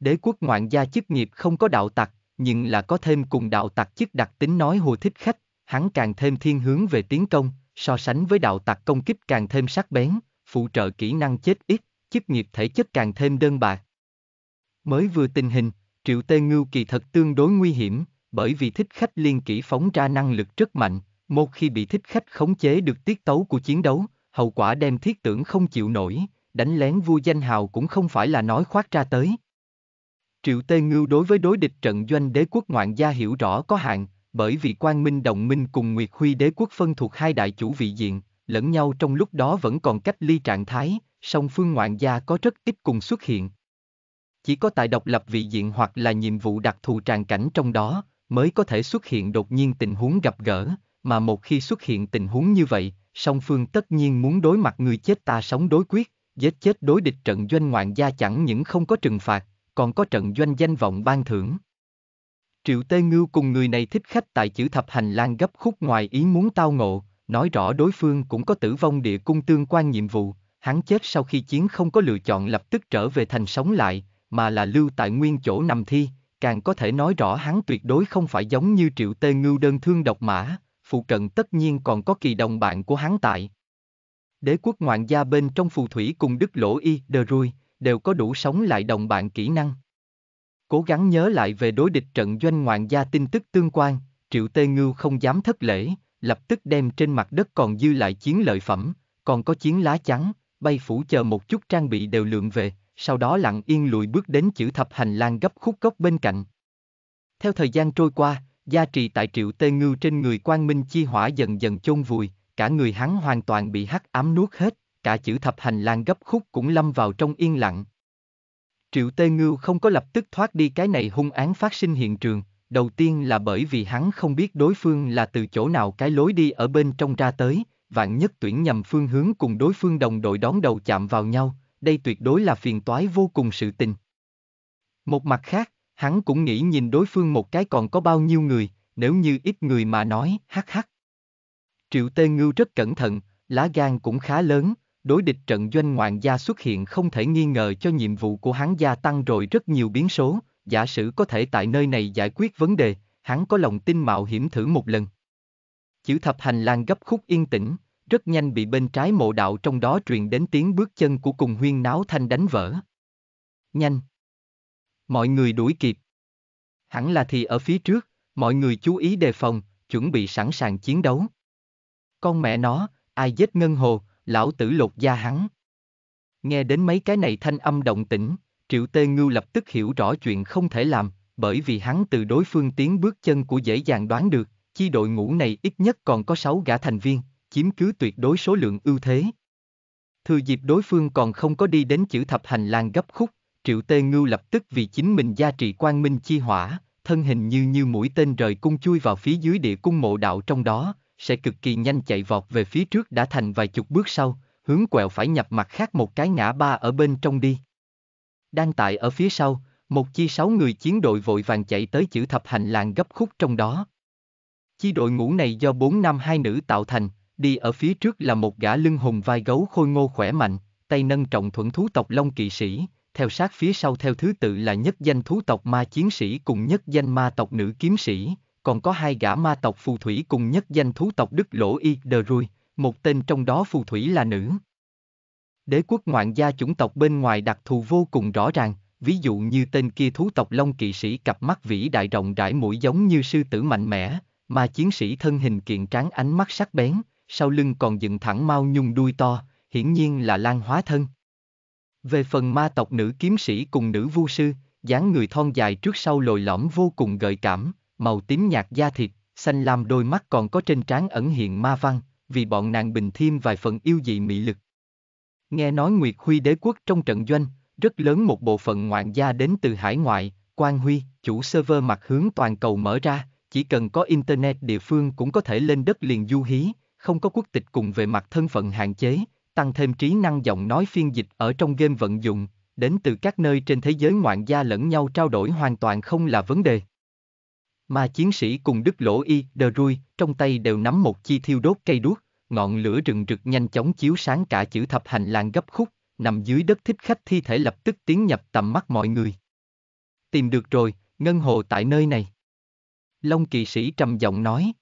Đế quốc ngoạn gia chức nghiệp không có đạo tặc, nhưng là có thêm cùng đạo tặc chức đặc tính nói hồ thích khách, hắn càng thêm thiên hướng về tiến công, so sánh với đạo tặc công kích càng thêm sắc bén, phụ trợ kỹ năng chết ít, chức nghiệp thể chất càng thêm đơn bạc. Mới vừa tình hình, Triệu Tê Ngưu kỳ thật tương đối nguy hiểm, bởi vì thích khách liên kỷ phóng ra năng lực rất mạnh, một khi bị thích khách khống chế được tiết tấu của chiến đấu, hậu quả đem thiết tưởng không chịu nổi, đánh lén vua danh hào cũng không phải là nói khoác ra tới. Triệu Tê Ngưu đối với đối địch trận doanh đế quốc ngoạn gia hiểu rõ có hạn, bởi vì Quang Minh Đồng Minh cùng Nguyệt Huy đế quốc phân thuộc hai đại chủ vị diện, lẫn nhau trong lúc đó vẫn còn cách ly trạng thái, song phương ngoạn gia có rất ít cùng xuất hiện. Chỉ có tại độc lập vị diện hoặc là nhiệm vụ đặc thù tràn cảnh trong đó, mới có thể xuất hiện đột nhiên tình huống gặp gỡ, mà một khi xuất hiện tình huống như vậy, song phương tất nhiên muốn đối mặt người chết ta sống đối quyết, giết chết đối địch trận doanh ngoạn gia chẳng những không có trừng phạt, còn có trận doanh danh vọng ban thưởng. Triệu Tê Ngưu cùng người này thích khách tại chữ thập hành lang gấp khúc ngoài ý muốn tao ngộ, nói rõ đối phương cũng có tử vong địa cung tương quan nhiệm vụ, hắn chết sau khi chiến không có lựa chọn lập tức trở về thành sống lại, mà là lưu tại nguyên chỗ nằm thi, càng có thể nói rõ hắn tuyệt đối không phải giống như triệu tê ngưu đơn thương độc mã, phụ cận tất nhiên còn có kỳ đồng bạn của hắn tại. Đế quốc ngoạn gia bên trong phù thủy cùng đức lỗ y, đờ rui, đều có đủ sống lại đồng bạn kỹ năng. Cố gắng nhớ lại về đối địch trận doanh ngoạn gia tin tức tương quan, triệu tê ngưu không dám thất lễ, lập tức đem trên mặt đất còn dư lại chiến lợi phẩm, còn có chiến lá chắn, bay phủ chờ một chút trang bị đều lượng về, sau đó lặng yên lùi bước đến chữ thập hành lang gấp khúc góc bên cạnh. Theo thời gian trôi qua, gia trì tại triệu tê ngưu trên người quan minh chi hỏa dần dần chôn vùi, cả người hắn hoàn toàn bị hắc ám nuốt hết, cả chữ thập hành lang gấp khúc cũng lâm vào trong yên lặng. Triệu tê ngưu không có lập tức thoát đi cái này hung án phát sinh hiện trường, đầu tiên là bởi vì hắn không biết đối phương là từ chỗ nào cái lối đi ở bên trong ra tới, vạn nhất tuyển nhầm phương hướng cùng đối phương đồng đội đón đầu chạm vào nhau, đây tuyệt đối là phiền toái vô cùng sự tình. Một mặt khác, hắn cũng nghĩ nhìn đối phương một cái còn có bao nhiêu người, nếu như ít người mà nói, hắc hắc. Triệu Tê Ngưu rất cẩn thận, lá gan cũng khá lớn, đối địch trận doanh ngoạn gia xuất hiện không thể nghi ngờ cho nhiệm vụ của hắn gia tăng rồi rất nhiều biến số, giả sử có thể tại nơi này giải quyết vấn đề, hắn có lòng tin mạo hiểm thử một lần. Chữ thập hành lang gấp khúc yên tĩnh, rất nhanh bị bên trái mộ đạo trong đó truyền đến tiếng bước chân của cùng huyên náo thanh đánh vỡ. Nhanh! Mọi người đuổi kịp. Hẳn là thì ở phía trước, mọi người chú ý đề phòng, chuẩn bị sẵn sàng chiến đấu. Con mẹ nó, ai giết ngân hồ, lão tử lột da hắn. Nghe đến mấy cái này thanh âm động tĩnh, Triệu Tê Ngưu lập tức hiểu rõ chuyện không thể làm, bởi vì hắn từ đối phương tiếng bước chân của dễ dàng đoán được, chi đội ngũ này ít nhất còn có 6 gã thành viên, chiếm cứ tuyệt đối số lượng ưu thế. Thừa dịp đối phương còn không có đi đến chữ thập hành lang gấp khúc, Triệu Tê Ngưu lập tức vì chính mình gia trị quang minh chi hỏa, thân hình như như mũi tên rời cung chui vào phía dưới địa cung mộ đạo trong đó, sẽ cực kỳ nhanh chạy vọt về phía trước đã thành vài chục bước sau, hướng quẹo phải nhập mặt khác một cái ngã ba ở bên trong đi. Đang tại ở phía sau, một chi sáu người chiến đội vội vàng chạy tới chữ thập hành làng gấp khúc trong đó. Chi đội ngũ này do bốn nam hai nữ tạo thành, Đi ở phía trước là một gã lưng hùng vai gấu khôi ngô khỏe mạnh, tay nâng trọng thuẫn thú tộc Long Kỵ Sĩ, theo sát phía sau theo thứ tự là nhất danh thú tộc ma chiến sĩ cùng nhất danh ma tộc nữ kiếm sĩ, còn có hai gã ma tộc phù thủy cùng nhất danh thú tộc Đức Lỗ Y Đờ Rui, một tên trong đó phù thủy là nữ. Đế quốc ngoạn gia chủng tộc bên ngoài đặc thù vô cùng rõ ràng, ví dụ như tên kia thú tộc Long Kỵ Sĩ cặp mắt vĩ đại rộng rãi mũi giống như sư tử mạnh mẽ, Ma chiến sĩ thân hình kiện tráng ánh mắt sắc bén, sau lưng còn dựng thẳng mau nhung đuôi to, hiển nhiên là lan hóa thân. Về phần ma tộc nữ kiếm sĩ cùng nữ vu sư, dáng người thon dài trước sau lồi lõm vô cùng gợi cảm, màu tím nhạt da thịt, xanh lam đôi mắt còn có trên trán ẩn hiện ma văn, vì bọn nàng bình thêm vài phần yêu dị mỹ lực. Nghe nói Nguyệt Huy đế quốc trong trận doanh, rất lớn một bộ phận ngoạn gia đến từ hải ngoại, Quang Huy, chủ server mặt hướng toàn cầu mở ra, chỉ cần có Internet địa phương cũng có thể lên đất liền du hí, không có quốc tịch cùng về mặt thân phận hạn chế, tăng thêm trí năng giọng nói phiên dịch ở trong game vận dụng, đến từ các nơi trên thế giới ngoạn gia lẫn nhau trao đổi hoàn toàn không là vấn đề. Mà chiến sĩ cùng Đức Lỗ Y, Đờ Rui, trong tay đều nắm một chi thiêu đốt cây đuốc, ngọn lửa rừng rực nhanh chóng chiếu sáng cả chữ thập hành lang gấp khúc, nằm dưới đất thích khách thi thể lập tức tiến nhập tầm mắt mọi người. Tìm được rồi, ngân hồ tại nơi này. Long kỳ sĩ trầm giọng nói.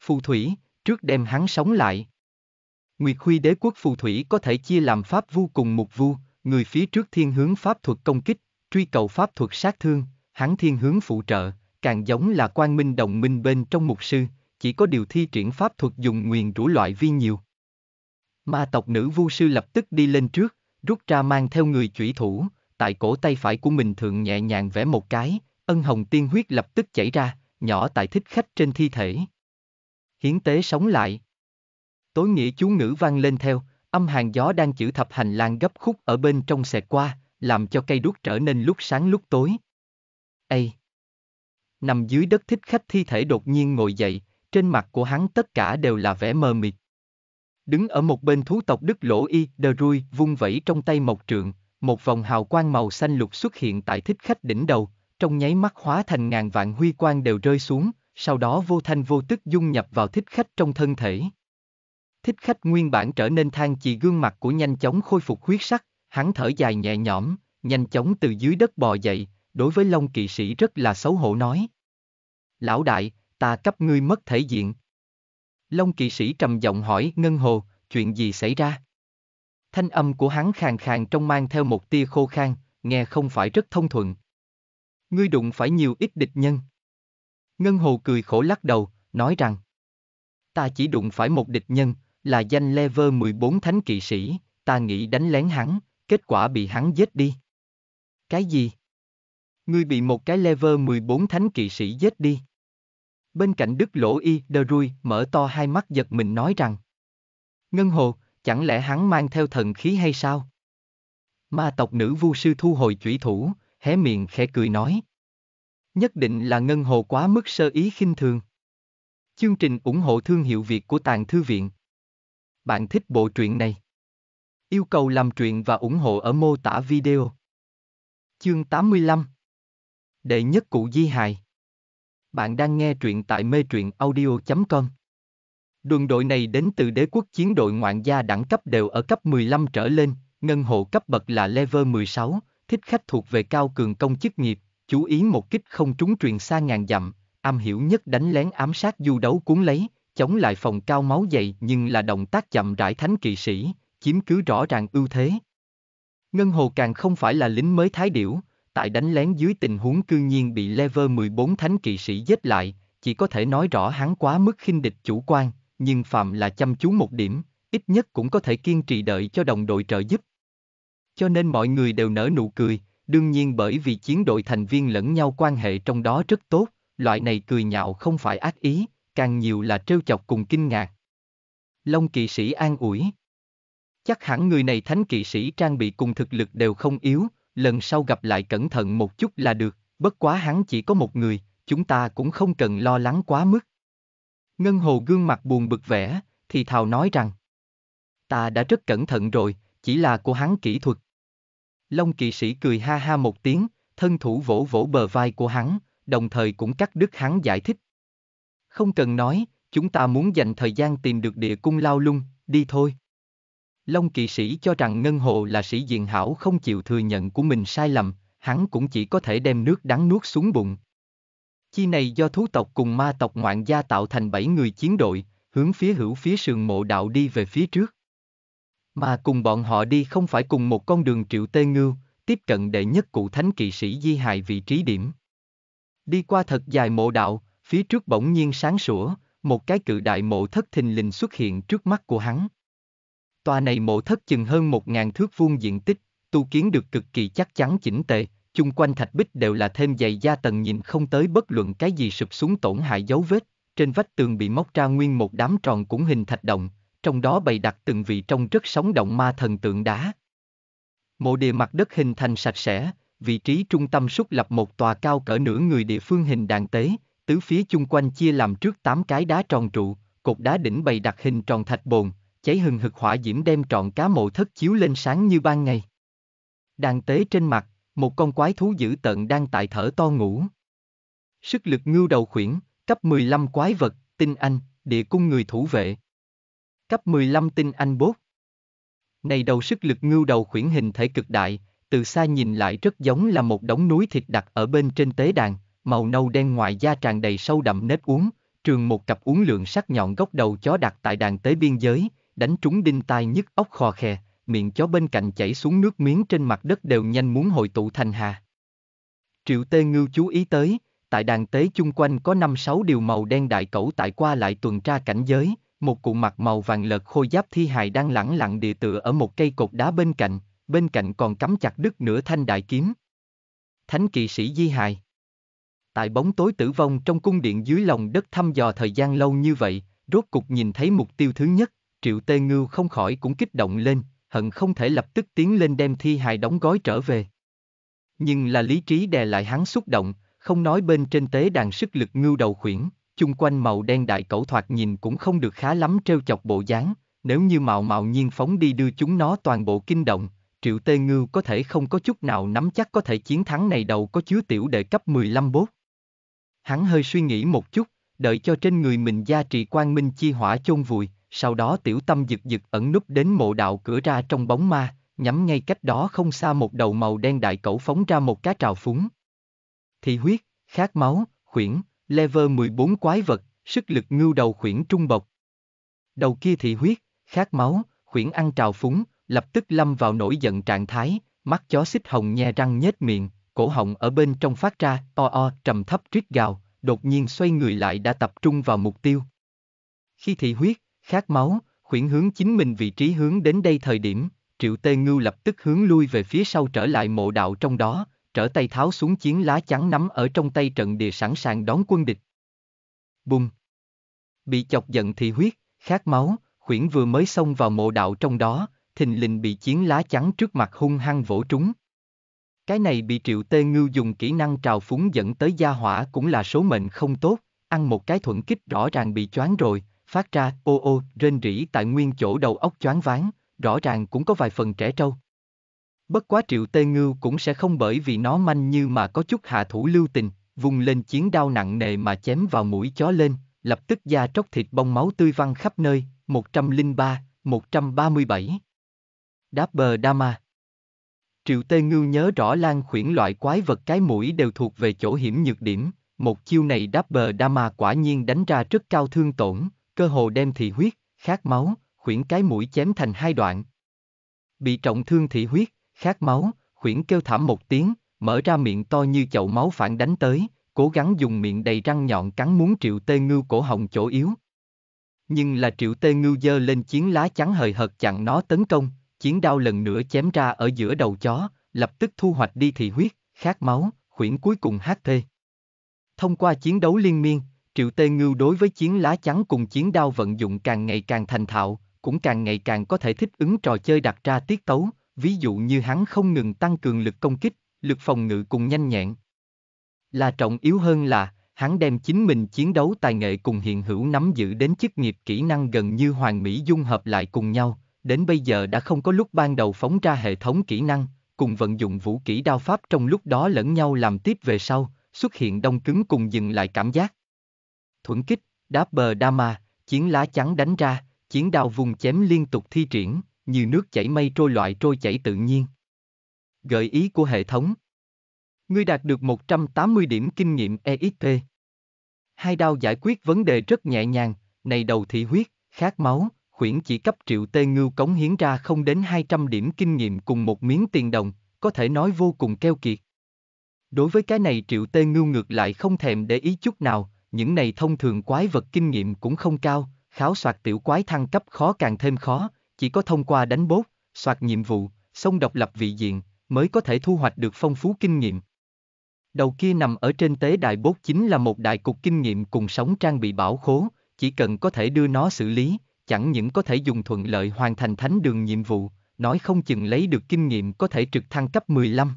Phù thủy, trước đem hắn sống lại. Nguyệt Huy đế quốc phù thủy có thể chia làm pháp vu cùng mục vu, người phía trước thiên hướng pháp thuật công kích, truy cầu pháp thuật sát thương, hắn thiên hướng phụ trợ, càng giống là quan minh đồng minh bên trong mục sư, chỉ có điều thi triển pháp thuật dùng nguyền rũ loại vi nhiều. Ma tộc nữ vu sư lập tức đi lên trước, rút ra mang theo người chủy thủ, tại cổ tay phải của mình thượng nhẹ nhàng vẽ một cái, ân hồng tiên huyết lập tức chảy ra, nhỏ tại thích khách trên thi thể hiến tế sống lại. Tối nghĩa chú ngữ vang lên theo, âm hàng gió đang chữ thập hành lang gấp khúc ở bên trong xẹt qua, làm cho cây đuốc trở nên lúc sáng lúc tối. Ây! Nằm dưới đất thích khách thi thể đột nhiên ngồi dậy, trên mặt của hắn tất cả đều là vẻ mờ mịt. Đứng ở một bên thú tộc Đức Lỗ Y, Đờ Rui, vung vẩy trong tay mộc trượng, một vòng hào quang màu xanh lục xuất hiện tại thích khách đỉnh đầu, trong nháy mắt hóa thành ngàn vạn huy quang đều rơi xuống, sau đó vô thanh vô tức dung nhập vào thích khách trong thân thể. Thích khách nguyên bản trở nên than chì gương mặt của nhanh chóng khôi phục huyết sắc, hắn thở dài nhẹ nhõm, nhanh chóng từ dưới đất bò dậy, đối với Long kỵ sĩ rất là xấu hổ nói. Lão đại, ta cấp ngươi mất thể diện. Long kỵ sĩ trầm giọng hỏi Ngân Hồ, chuyện gì xảy ra? Thanh âm của hắn khàn khàn trong mang theo một tia khô khan, nghe không phải rất thông thuận. Ngươi đụng phải nhiều ít địch nhân. Ngân Hồ cười khổ lắc đầu, nói rằng Ta chỉ đụng phải một địch nhân, là danh level 14 thánh kỵ sĩ, ta nghĩ đánh lén hắn, kết quả bị hắn giết đi. Cái gì? Ngươi bị một cái level 14 thánh kỵ sĩ giết đi. Bên cạnh Đức Lỗ Y Đờ Rui mở to hai mắt giật mình nói rằng Ngân Hồ, chẳng lẽ hắn mang theo thần khí hay sao? Ma tộc nữ vu sư thu hồi chủy thủ, hé miệng khẽ cười nói nhất định là ngân hồ quá mức sơ ý khinh thường. Chương trình ủng hộ thương hiệu Việt của Tàng Thư Viện. Bạn thích bộ truyện này? Yêu cầu làm truyện và ủng hộ ở mô tả video. Chương 85 Đệ nhất cụ di hài Bạn đang nghe truyện tại mê truyện audio.com Đường đội này đến từ đế quốc chiến đội ngoạn gia đẳng cấp đều ở cấp 15 trở lên, ngân hộ cấp bậc là level 16, thích khách thuộc về cao cường công chức nghiệp, chú ý một kích không trúng truyền xa ngàn dặm, am hiểu nhất đánh lén ám sát du đấu cuốn lấy, chống lại phòng cao máu dày nhưng là động tác chậm rãi thánh kỵ sĩ, chiếm cứ rõ ràng ưu thế. Ngân Hồ càng không phải là lính mới thái điểu, tại đánh lén dưới tình huống cư nhiên bị lever 14 thánh kỵ sĩ giết lại, chỉ có thể nói rõ hắn quá mức khinh địch chủ quan, nhưng phạm là chăm chú một điểm, ít nhất cũng có thể kiên trì đợi cho đồng đội trợ giúp. Cho nên mọi người đều nở nụ cười, Đương nhiên bởi vì chiến đội thành viên lẫn nhau quan hệ trong đó rất tốt, loại này cười nhạo không phải ác ý, càng nhiều là trêu chọc cùng kinh ngạc. Long kỵ sĩ an ủi. Chắc hẳn người này thánh kỵ sĩ trang bị cùng thực lực đều không yếu, lần sau gặp lại cẩn thận một chút là được, bất quá hắn chỉ có một người, chúng ta cũng không cần lo lắng quá mức. Ngân hồ gương mặt buồn bực vẻ, thì thào nói rằng Ta đã rất cẩn thận rồi, chỉ là của hắn kỹ thuật, Long kỵ sĩ cười ha ha một tiếng, thân thủ vỗ vỗ bờ vai của hắn, đồng thời cũng cắt đứt hắn giải thích. Không cần nói, chúng ta muốn dành thời gian tìm được địa cung lao lung, đi thôi. Long kỵ sĩ cho rằng Ngân Hồ là sĩ diện hảo không chịu thừa nhận của mình sai lầm, hắn cũng chỉ có thể đem nước đắng nuốt xuống bụng. Chi này do thú tộc cùng ma tộc ngoạn gia tạo thành bảy người chiến đội, hướng phía hữu phía sườn mộ đạo đi về phía trước. Mà cùng bọn họ đi không phải cùng một con đường triệu tê ngưu, tiếp cận đệ nhất cụ thánh kỵ sĩ di hài vị trí điểm. Đi qua thật dài mộ đạo, phía trước bỗng nhiên sáng sủa, một cái cự đại mộ thất thình lình xuất hiện trước mắt của hắn. Tòa này mộ thất chừng hơn một ngàn thước vuông diện tích, tu kiến được cực kỳ chắc chắn chỉnh tề, chung quanh thạch bích đều là thêm dày da tầng nhìn không tới bất luận cái gì sụp xuống tổn hại dấu vết, trên vách tường bị móc ra nguyên một đám tròn cũng hình thạch động, trong đó bày đặt từng vị trong rất sống động ma thần tượng đá. Mộ địa mặt đất hình thành sạch sẽ, vị trí trung tâm xúc lập một tòa cao cỡ nửa người địa phương hình đàn tế, tứ phía chung quanh chia làm trước tám cái đá tròn trụ, cột đá đỉnh bày đặt hình tròn thạch bồn, cháy hừng hực hỏa diễm đem trọn cá mộ thất chiếu lên sáng như ban ngày. Đàn tế trên mặt, một con quái thú dữ tận đang tại thở to ngủ. Sức lực ngưu đầu khuyển, cấp 15 quái vật, tinh anh, địa cung người thủ vệ. Cấp 15 tinh anh bốt. Này đầu sức lực ngưu đầu khuyển hình thể cực đại, từ xa nhìn lại rất giống là một đống núi thịt đặt ở bên trên tế đàn, màu nâu đen ngoài da tràn đầy sâu đậm nếp uống, trường một cặp uống lượng sắc nhọn gốc đầu chó đặt tại đàn tế biên giới, đánh trúng đinh tai nhức ốc khò khè, miệng chó bên cạnh chảy xuống nước miếng trên mặt đất đều nhanh muốn hội tụ thành hà. Triệu Tê Ngưu chú ý tới, tại đàn tế chung quanh có năm sáu điều màu đen đại cẩu tại qua lại tuần tra cảnh giới, một cụ mặt màu vàng lợt khôi giáp thi hài đang lẳng lặng địa tựa ở một cây cột đá bên cạnh, bên cạnh còn cắm chặt đứt nửa thanh đại kiếm. Thánh kỵ sĩ di hài Tại bóng tối tử vong trong cung điện dưới lòng đất thăm dò thời gian lâu như vậy, rốt cục nhìn thấy mục tiêu thứ nhất, triệu tê ngưu không khỏi cũng kích động lên, hận không thể lập tức tiến lên đem thi hài đóng gói trở về. Nhưng là lý trí đè lại hắn xúc động, không nói bên trên tế đàn sức lực ngưu đầu khuyển chung quanh màu đen đại cẩu thoạt nhìn cũng không được khá lắm trêu chọc bộ dáng, nếu như mạo mạo nhiên phóng đi đưa chúng nó toàn bộ kinh động, triệu tê ngưu có thể không có chút nào nắm chắc có thể chiến thắng này đầu có chứa tiểu đệ cấp 15 bốt. Hắn hơi suy nghĩ một chút, đợi cho trên người mình gia trì quang minh chi hỏa chôn vùi, sau đó tiểu tâm giật giật ẩn núp đến mộ đạo cửa ra trong bóng ma, nhắm ngay cách đó không xa một đầu màu đen đại cẩu phóng ra một cá trào phúng. Thị huyết, khát máu, khuyển, Lever 14 quái vật, sức lực ngưu đầu khuyển trung bộc. Đầu kia thị huyết, khát máu, khuyển ăn trào phúng, lập tức lâm vào nổi giận trạng thái, mắt chó xích hồng nhe răng nhếch miệng, cổ họng ở bên trong phát ra o o trầm thấp rít gào, đột nhiên xoay người lại đã tập trung vào mục tiêu. Khi thị huyết, khát máu, khuyển hướng chính mình vị trí hướng đến đây thời điểm, triệu tê ngưu lập tức hướng lui về phía sau trở lại mộ đạo trong đó, trở tay tháo xuống chiến lá chắn nắm ở trong tay trận địa sẵn sàng đón quân địch. Bùng! Bị chọc giận thì huyết, khát máu, khuyển vừa mới xông vào mộ đạo trong đó, thình lình bị chiến lá chắn trước mặt hung hăng vỗ trúng. Cái này bị triệu tê ngưu dùng kỹ năng trào phúng dẫn tới gia hỏa cũng là số mệnh không tốt, ăn một cái thuận kích rõ ràng bị choáng rồi, phát ra ô ô rên rỉ tại nguyên chỗ đầu óc choáng váng, rõ ràng cũng có vài phần trẻ trâu. Bất quá triệu tê ngưu cũng sẽ không bởi vì nó manh như mà có chút hạ thủ lưu tình, vùng lên chiến đao nặng nề mà chém vào mũi chó lên, lập tức da tróc thịt bong máu tươi văng khắp nơi, 103, 137. Đáp bờ Dama Triệu Tê Ngưu nhớ rõ lan khuyển loại quái vật cái mũi đều thuộc về chỗ hiểm nhược điểm, một chiêu này đáp bờ Dama quả nhiên đánh ra rất cao thương tổn, cơ hồ đem thị huyết, khát máu, khuyển cái mũi chém thành hai đoạn. Bị trọng thương thị huyết, khát máu, khuyển kêu thảm một tiếng, mở ra miệng to như chậu máu phản đánh tới, cố gắng dùng miệng đầy răng nhọn cắn muốn triệu tê ngưu cổ hồng chỗ yếu. Nhưng là triệu tê ngưu dơ lên chiến lá chắn hời hợt chặn nó tấn công, chiến đao lần nữa chém ra ở giữa đầu chó, lập tức thu hoạch đi thị huyết, khát máu, khuyển cuối cùng hát thê. Thông qua chiến đấu liên miên, triệu tê ngưu đối với chiến lá chắn cùng chiến đao vận dụng càng ngày càng thành thạo, cũng càng ngày càng có thể thích ứng trò chơi đặt ra tiết tấu, ví dụ như hắn không ngừng tăng cường lực công kích, lực phòng ngự cùng nhanh nhẹn. Là trọng yếu hơn là, hắn đem chính mình chiến đấu tài nghệ cùng hiện hữu nắm giữ đến chức nghiệp kỹ năng gần như hoàn mỹ dung hợp lại cùng nhau, đến bây giờ đã không có lúc ban đầu phóng ra hệ thống kỹ năng, cùng vận dụng vũ kỹ đao pháp trong lúc đó lẫn nhau làm tiếp về sau, xuất hiện đông cứng cùng dừng lại cảm giác. Thuẫn kích, đáp bờ đa ma, chiến lá chắn đánh ra, chiến đao vùng chém liên tục thi triển như nước chảy mây trôi loại trôi chảy tự nhiên. Gợi ý của hệ thống. Ngươi đạt được 180 điểm kinh nghiệm EXP. Hai đao giải quyết vấn đề rất nhẹ nhàng, này đầu thị huyết, khát máu, khuyển chỉ cấp triệu tê ngưu cống hiến ra không đến 200 điểm kinh nghiệm cùng một miếng tiền đồng, có thể nói vô cùng keo kiệt. Đối với cái này triệu tê ngưu ngược lại không thèm để ý chút nào, những này thông thường quái vật kinh nghiệm cũng không cao, kháo soạt tiểu quái thăng cấp khó càng thêm khó, chỉ có thông qua đánh bốt, soạt nhiệm vụ, xong độc lập vị diện, mới có thể thu hoạch được phong phú kinh nghiệm. Đầu kia nằm ở trên tế đại bốt chính là một đại cục kinh nghiệm cùng sống trang bị bảo khố, chỉ cần có thể đưa nó xử lý, chẳng những có thể dùng thuận lợi hoàn thành thánh đường nhiệm vụ, nói không chừng lấy được kinh nghiệm có thể trực thăng cấp 15.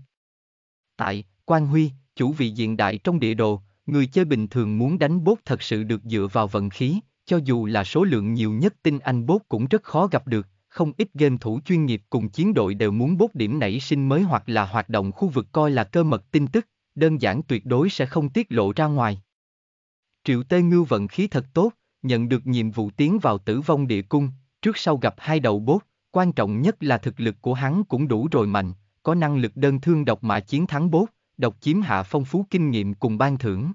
Tại, Quang Huy, chủ vị diện đại trong địa đồ, người chơi bình thường muốn đánh bốt thật sự được dựa vào vận khí, cho dù là số lượng nhiều nhất tin anh bốt cũng rất khó gặp được, không ít game thủ chuyên nghiệp cùng chiến đội đều muốn bốt điểm nảy sinh mới hoặc là hoạt động khu vực coi là cơ mật tin tức, đơn giản tuyệt đối sẽ không tiết lộ ra ngoài. Triệu Tê Ngưu vận khí thật tốt, nhận được nhiệm vụ tiến vào tử vong địa cung, trước sau gặp hai đầu bốt, quan trọng nhất là thực lực của hắn cũng đủ rồi mạnh, có năng lực đơn thương độc mã chiến thắng bốt, độc chiếm hạ phong phú kinh nghiệm cùng ban thưởng.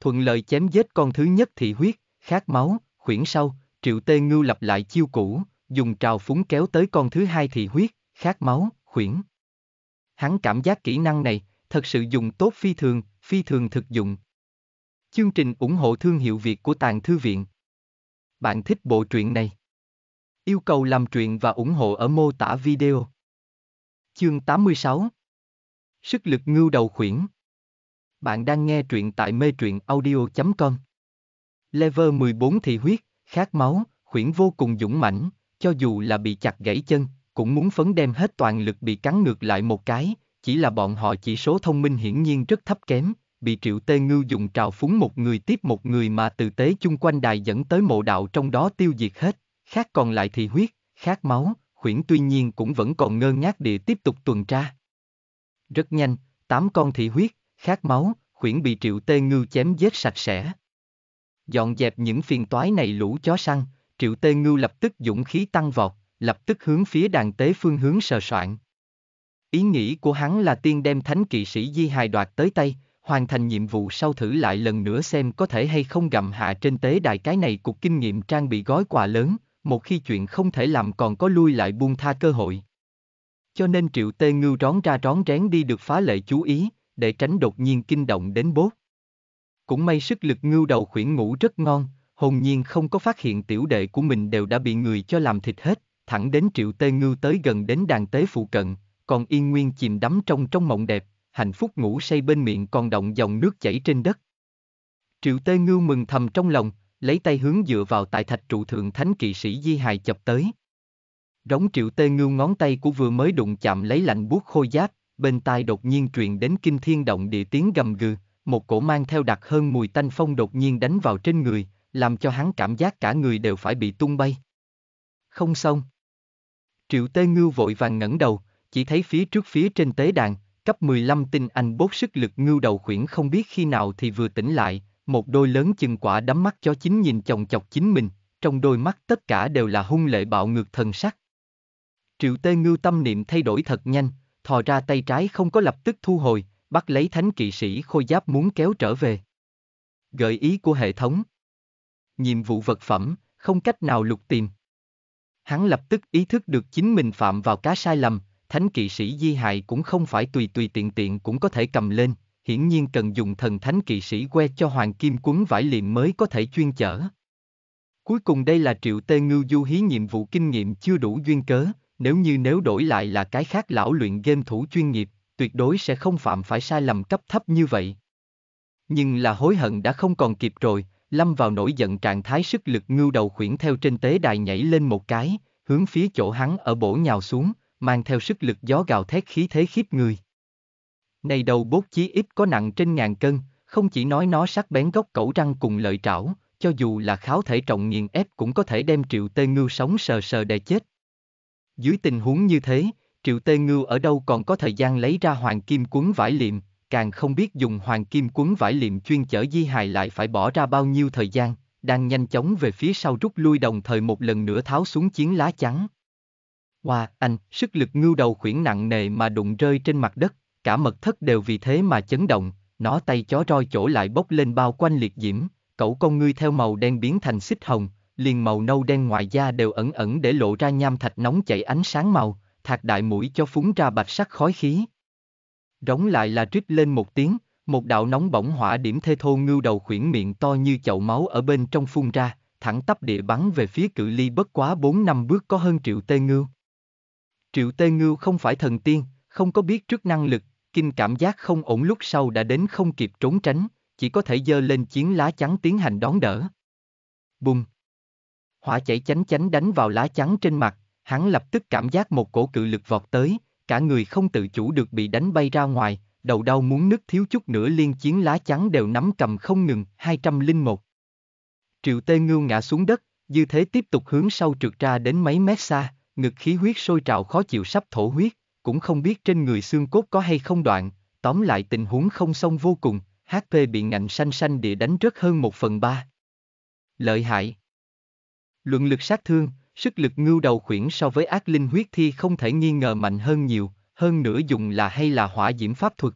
Thuận lợi chém giết con thứ nhất thị huyết, khát máu, khuyển sâu, triệu tê ngưu lặp lại chiêu cũ, dùng trào phúng kéo tới con thứ hai thì huyết, khát máu, khuyển. Hắn cảm giác kỹ năng này, thật sự dùng tốt phi thường, phi thường thực dụng. Chương trình ủng hộ thương hiệu Việt của Tàng Thư Viện. Bạn thích bộ truyện này? Yêu cầu làm truyện và ủng hộ ở mô tả video. Chương 86 Sức lực ngưu đầu khuyển Bạn đang nghe truyện tại mê truyện audio.com Lever 14 Thị huyết, khát máu, khuyển vô cùng dũng mãnh, cho dù là bị chặt gãy chân, cũng muốn phấn đem hết toàn lực bị cắn ngược lại một cái, chỉ là bọn họ chỉ số thông minh hiển nhiên rất thấp kém, bị triệu tê ngưu dùng trào phúng một người tiếp một người mà từ tế chung quanh đài dẫn tới mộ đạo trong đó tiêu diệt hết, khác còn lại thì huyết, khát máu, khuyển tuy nhiên cũng vẫn còn ngơ ngác địa tiếp tục tuần tra. Rất nhanh, tám con thị huyết, khát máu, khuyển bị triệu tê ngưu chém giết sạch sẽ. Dọn dẹp những phiền toái này lũ chó săn, triệu tê ngưu lập tức dũng khí tăng vọt, lập tức hướng phía đàn tế phương hướng sờ soạn. Ý nghĩ của hắn là tiên đem thánh kỵ sĩ Di Hài đoạt tới tay, hoàn thành nhiệm vụ sau thử lại lần nữa xem có thể hay không gặm hạ trên tế đài cái này cục kinh nghiệm trang bị gói quà lớn, một khi chuyện không thể làm còn có lui lại buông tha cơ hội. Cho nên triệu tê ngưu rón ra rón rén đi được phá lệ chú ý, để tránh đột nhiên kinh động đến bốt. Cũng may sức lực ngưu đầu khuyển ngủ rất ngon, hồn nhiên không có phát hiện tiểu đệ của mình đều đã bị người cho làm thịt hết, thẳng đến triệu tê ngưu tới gần đến đàn tế phụ cận, còn yên nguyên chìm đắm trong trong mộng đẹp, hạnh phúc ngủ say bên miệng còn động dòng nước chảy trên đất. Triệu tê ngưu mừng thầm trong lòng, lấy tay hướng dựa vào tại thạch trụ thượng thánh kỵ sĩ Di Hài chập tới. Rống triệu tê ngưu ngón tay của vừa mới đụng chạm lấy lạnh buốt khôi giáp, bên tai đột nhiên truyền đến kinh thiên động địa tiếng gầm gừ, một cổ mang theo đặc hơn mùi tanh phong đột nhiên đánh vào trên người, làm cho hắn cảm giác cả người đều phải bị tung bay. Không xong. Triệu Tê Ngưu vội vàng ngẩng đầu, chỉ thấy phía trước phía trên tế đàn, cấp 15 tinh anh bốt sức lực ngưu đầu khuyển không biết khi nào thì vừa tỉnh lại, một đôi lớn chừng quả đắm mắt cho chính nhìn chồng chọc chính mình, trong đôi mắt tất cả đều là hung lệ bạo ngược thần sắc. Triệu Tê Ngưu tâm niệm thay đổi thật nhanh, thò ra tay trái không có lập tức thu hồi, bắt lấy thánh kỵ sĩ khôi giáp muốn kéo trở về. Gợi ý của hệ thống. Nhiệm vụ vật phẩm, không cách nào lục tìm. Hắn lập tức ý thức được chính mình phạm vào cá sai lầm, thánh kỵ sĩ di hại cũng không phải tùy tùy tiện tiện cũng có thể cầm lên, hiển nhiên cần dùng thần thánh kỵ sĩ que cho hoàng kim cuốn vải liệm mới có thể chuyên chở. Cuối cùng đây là triệu tê ngưu du hí nhiệm vụ kinh nghiệm chưa đủ duyên cớ, nếu như nếu đổi lại là cái khác lão luyện game thủ chuyên nghiệp, tuyệt đối sẽ không phạm phải sai lầm cấp thấp như vậy. Nhưng là hối hận đã không còn kịp rồi, lâm vào nổi giận trạng thái sức lực ngưu đầu khuyển theo trên tế đài nhảy lên một cái, hướng phía chỗ hắn ở bổ nhào xuống, mang theo sức lực gió gào thét khí thế khiếp người. Này đầu bốt chí ít có nặng trên ngàn cân, không chỉ nói nó sắc bén gốc cẩu răng cùng lợi trảo, cho dù là kháo thể trọng nghiền ép cũng có thể đem triệu tê ngưu sống sờ sờ đè chết. Dưới tình huống như thế, Triệu Tê Ngưu ở đâu còn có thời gian lấy ra hoàng kim cuốn vải liệm, càng không biết dùng hoàng kim cuốn vải liệm chuyên chở di hài lại phải bỏ ra bao nhiêu thời gian, đang nhanh chóng về phía sau rút lui đồng thời một lần nữa tháo xuống chiến lá trắng. Hoa, wow, anh, sức lực ngưu đầu khuyển nặng nề mà đụng rơi trên mặt đất, cả mật thất đều vì thế mà chấn động, nó tay chó roi chỗ lại bốc lên bao quanh liệt diễm, cậu con ngươi theo màu đen biến thành xích hồng, liền màu nâu đen ngoài da đều ẩn ẩn để lộ ra nham thạch nóng chảy ánh sáng màu, thạc đại mũi cho phúng ra bạch sắc khói khí. Rống lại là trích lên một tiếng, một đạo nóng bỏng hỏa điểm thê thô ngưu đầu khuyển miệng to như chậu máu ở bên trong phun ra, thẳng tắp địa bắn về phía cự ly bất quá 4 năm bước có hơn triệu tê ngưu. Triệu tê ngưu không phải thần tiên, không có biết trước năng lực, kinh cảm giác không ổn lúc sau đã đến không kịp trốn tránh, chỉ có thể dơ lên chiến lá chắn tiến hành đón đỡ. Bùng! Hỏa chảy chánh chánh đánh vào lá chắn trên mặt, hắn lập tức cảm giác một cổ cự lực vọt tới, cả người không tự chủ được bị đánh bay ra ngoài, đầu đau muốn nứt thiếu chút nữa liên chiến lá chắn đều nắm cầm không ngừng, 201. Triệu Tê Ngưu ngã xuống đất, dư thế tiếp tục hướng sau trượt ra đến mấy mét xa, ngực khí huyết sôi trào khó chịu sắp thổ huyết, cũng không biết trên người xương cốt có hay không đoạn, tóm lại tình huống không xong vô cùng, HP bị ngạnh xanh xanh địa đánh rất hơn một phần ba. Lợi hại Luận lực sát thương, Sức lực ngưu đầu khuyển so với ác linh huyết thi không thể nghi ngờ mạnh hơn nhiều, hơn nữa dùng là hay là hỏa diễm pháp thuật.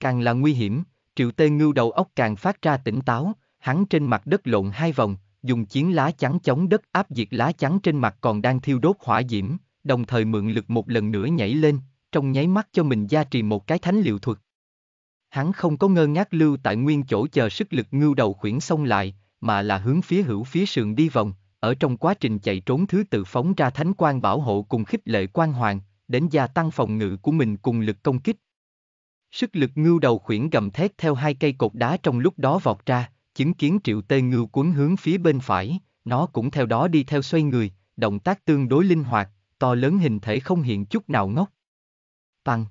Càng là nguy hiểm, triệu tê ngưu đầu óc càng phát ra tỉnh táo, hắn trên mặt đất lộn hai vòng, dùng chiến lá trắng chống đất áp diệt lá trắng trên mặt còn đang thiêu đốt hỏa diễm, đồng thời mượn lực một lần nữa nhảy lên, trong nháy mắt cho mình gia trì một cái thánh liệu thuật. Hắn không có ngơ ngác lưu tại nguyên chỗ chờ sức lực ngưu đầu khuyển xong lại, mà là hướng phía hữu phía sườn đi vòng, ở trong quá trình chạy trốn thứ tự phóng ra thánh quan bảo hộ cùng khích lệ quan hoàng, đến gia tăng phòng ngự của mình cùng lực công kích. Sức lực ngưu đầu khuyển gầm thét theo hai cây cột đá trong lúc đó vọt ra, chứng kiến triệu tê ngưu cuốn hướng phía bên phải, nó cũng theo đó đi theo xoay người, động tác tương đối linh hoạt, to lớn hình thể không hiện chút nào ngốc. Bằng.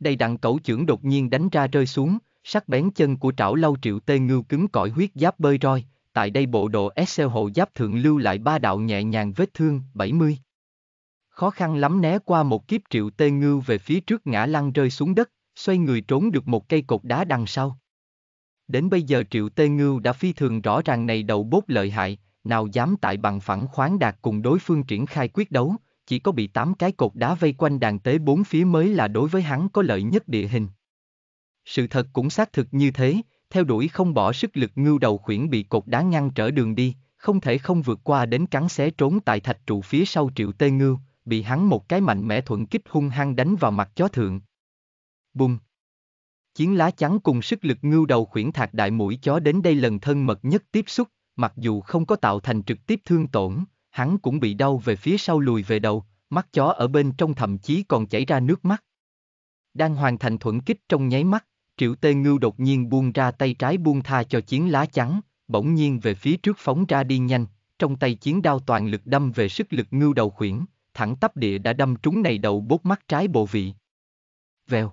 Đầy đặng cẩu trưởng đột nhiên đánh ra rơi xuống, sắc bén chân của trảo lau triệu tê ngưu cứng cỏi huyết giáp bơi roi, tại đây bộ đồ Excel hộ giáp thượng lưu lại ba đạo nhẹ nhàng vết thương, 70. Khó khăn lắm né qua một kiếp triệu tê ngưu về phía trước ngã lăn rơi xuống đất, xoay người trốn được một cây cột đá đằng sau. Đến bây giờ triệu tê ngưu đã phi thường rõ ràng này đầu bốt lợi hại, nào dám tại bằng phẳng khoáng đạt cùng đối phương triển khai quyết đấu, chỉ có bị tám cái cột đá vây quanh đàn tế bốn phía mới là đối với hắn có lợi nhất địa hình. Sự thật cũng xác thực như thế, theo đuổi không bỏ sức lực ngưu đầu khuyển bị cột đá ngăn trở đường đi, không thể không vượt qua đến cắn xé trốn tại thạch trụ phía sau triệu tê ngưu, bị hắn một cái mạnh mẽ thuận kích hung hăng đánh vào mặt chó thượng. Bùng! Chiến lá trắng cùng sức lực ngưu đầu khuyển thạc đại mũi chó đến đây lần thân mật nhất tiếp xúc, mặc dù không có tạo thành trực tiếp thương tổn, hắn cũng bị đau về phía sau lùi về đầu, mắt chó ở bên trong thậm chí còn chảy ra nước mắt. Đang hoàn thành thuận kích trong nháy mắt, Triệu Tê Ngưu đột nhiên buông ra tay trái buông tha cho chiến lá trắng, bỗng nhiên về phía trước phóng ra đi nhanh, trong tay chiến đao toàn lực đâm về sức lực ngưu đầu khuyển, thẳng tắp địa đã đâm trúng này đầu bốt mắt trái bộ vị. Vèo.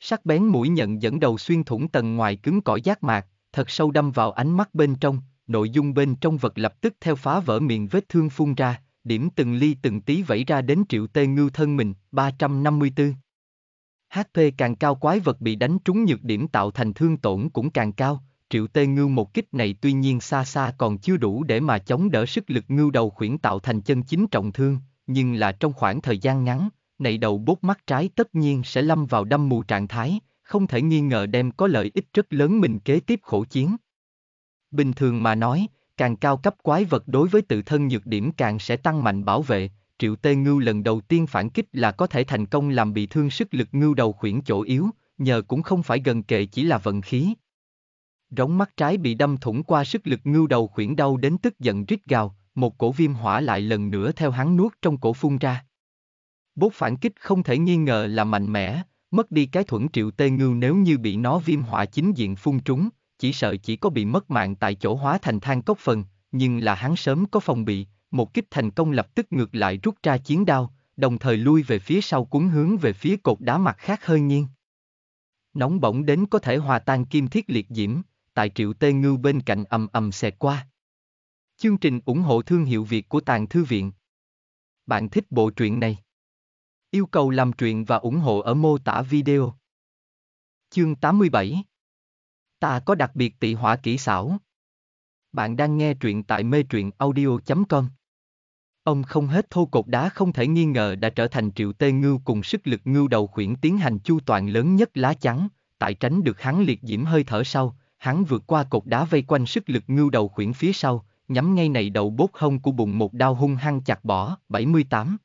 Sắc bén mũi nhận dẫn đầu xuyên thủng tầng ngoài cứng cỏi giác mạc, thật sâu đâm vào ánh mắt bên trong, nội dung bên trong vật lập tức theo phá vỡ miệng vết thương phun ra, điểm từng ly từng tí vẫy ra đến triệu tê ngưu thân mình, 354. HP càng cao quái vật bị đánh trúng nhược điểm tạo thành thương tổn cũng càng cao, triệu tê ngưu một kích này tuy nhiên xa xa còn chưa đủ để mà chống đỡ sức lực ngưu đầu khuyển tạo thành chân chính trọng thương, nhưng là trong khoảng thời gian ngắn, này đầu bốt mắt trái tất nhiên sẽ lâm vào đâm mù trạng thái, không thể nghi ngờ đem có lợi ích rất lớn mình kế tiếp khổ chiến. Bình thường mà nói, càng cao cấp quái vật đối với tự thân nhược điểm càng sẽ tăng mạnh bảo vệ, triệu tê ngưu lần đầu tiên phản kích là có thể thành công làm bị thương sức lực ngưu đầu khuyển chỗ yếu, nhờ cũng không phải gần kề chỉ là vận khí. Rống mắt trái bị đâm thủng qua sức lực ngưu đầu khuyển đau đến tức giận rít gào, một cổ viêm hỏa lại lần nữa theo hắn nuốt trong cổ phun ra. Bốt phản kích không thể nghi ngờ là mạnh mẽ, mất đi cái thuẫn triệu tê ngưu nếu như bị nó viêm hỏa chính diện phun trúng, chỉ sợ chỉ có bị mất mạng tại chỗ hóa thành than cốc phần, nhưng là hắn sớm có phòng bị, một kích thành công lập tức ngược lại rút ra chiến đao, đồng thời lui về phía sau cuốn hướng về phía cột đá mặt khác hơi nghiêng. Nóng bỏng đến có thể hòa tan kim thiết liệt diễm, tại triệu tê ngưu bên cạnh ầm ầm xẹt qua. Chương trình ủng hộ thương hiệu Việt của Tàng Thư Viện. Bạn thích bộ truyện này? Yêu cầu làm truyện và ủng hộ ở mô tả video. Chương 87 Ta có đặc biệt tị hỏa kỹ xảo. Bạn đang nghe truyện tại mê truyện audio.com Ông không hết thô cột đá không thể nghi ngờ đã trở thành triệu tê ngưu cùng sức lực ngưu đầu khuyển tiến hành chu toàn lớn nhất lá chắn, tại tránh được hắn liệt diễm hơi thở sau, hắn vượt qua cột đá vây quanh sức lực ngưu đầu khuyển phía sau, nhắm ngay này đầu bốt hông của bụng một đao hung hăng chặt bỏ, 78.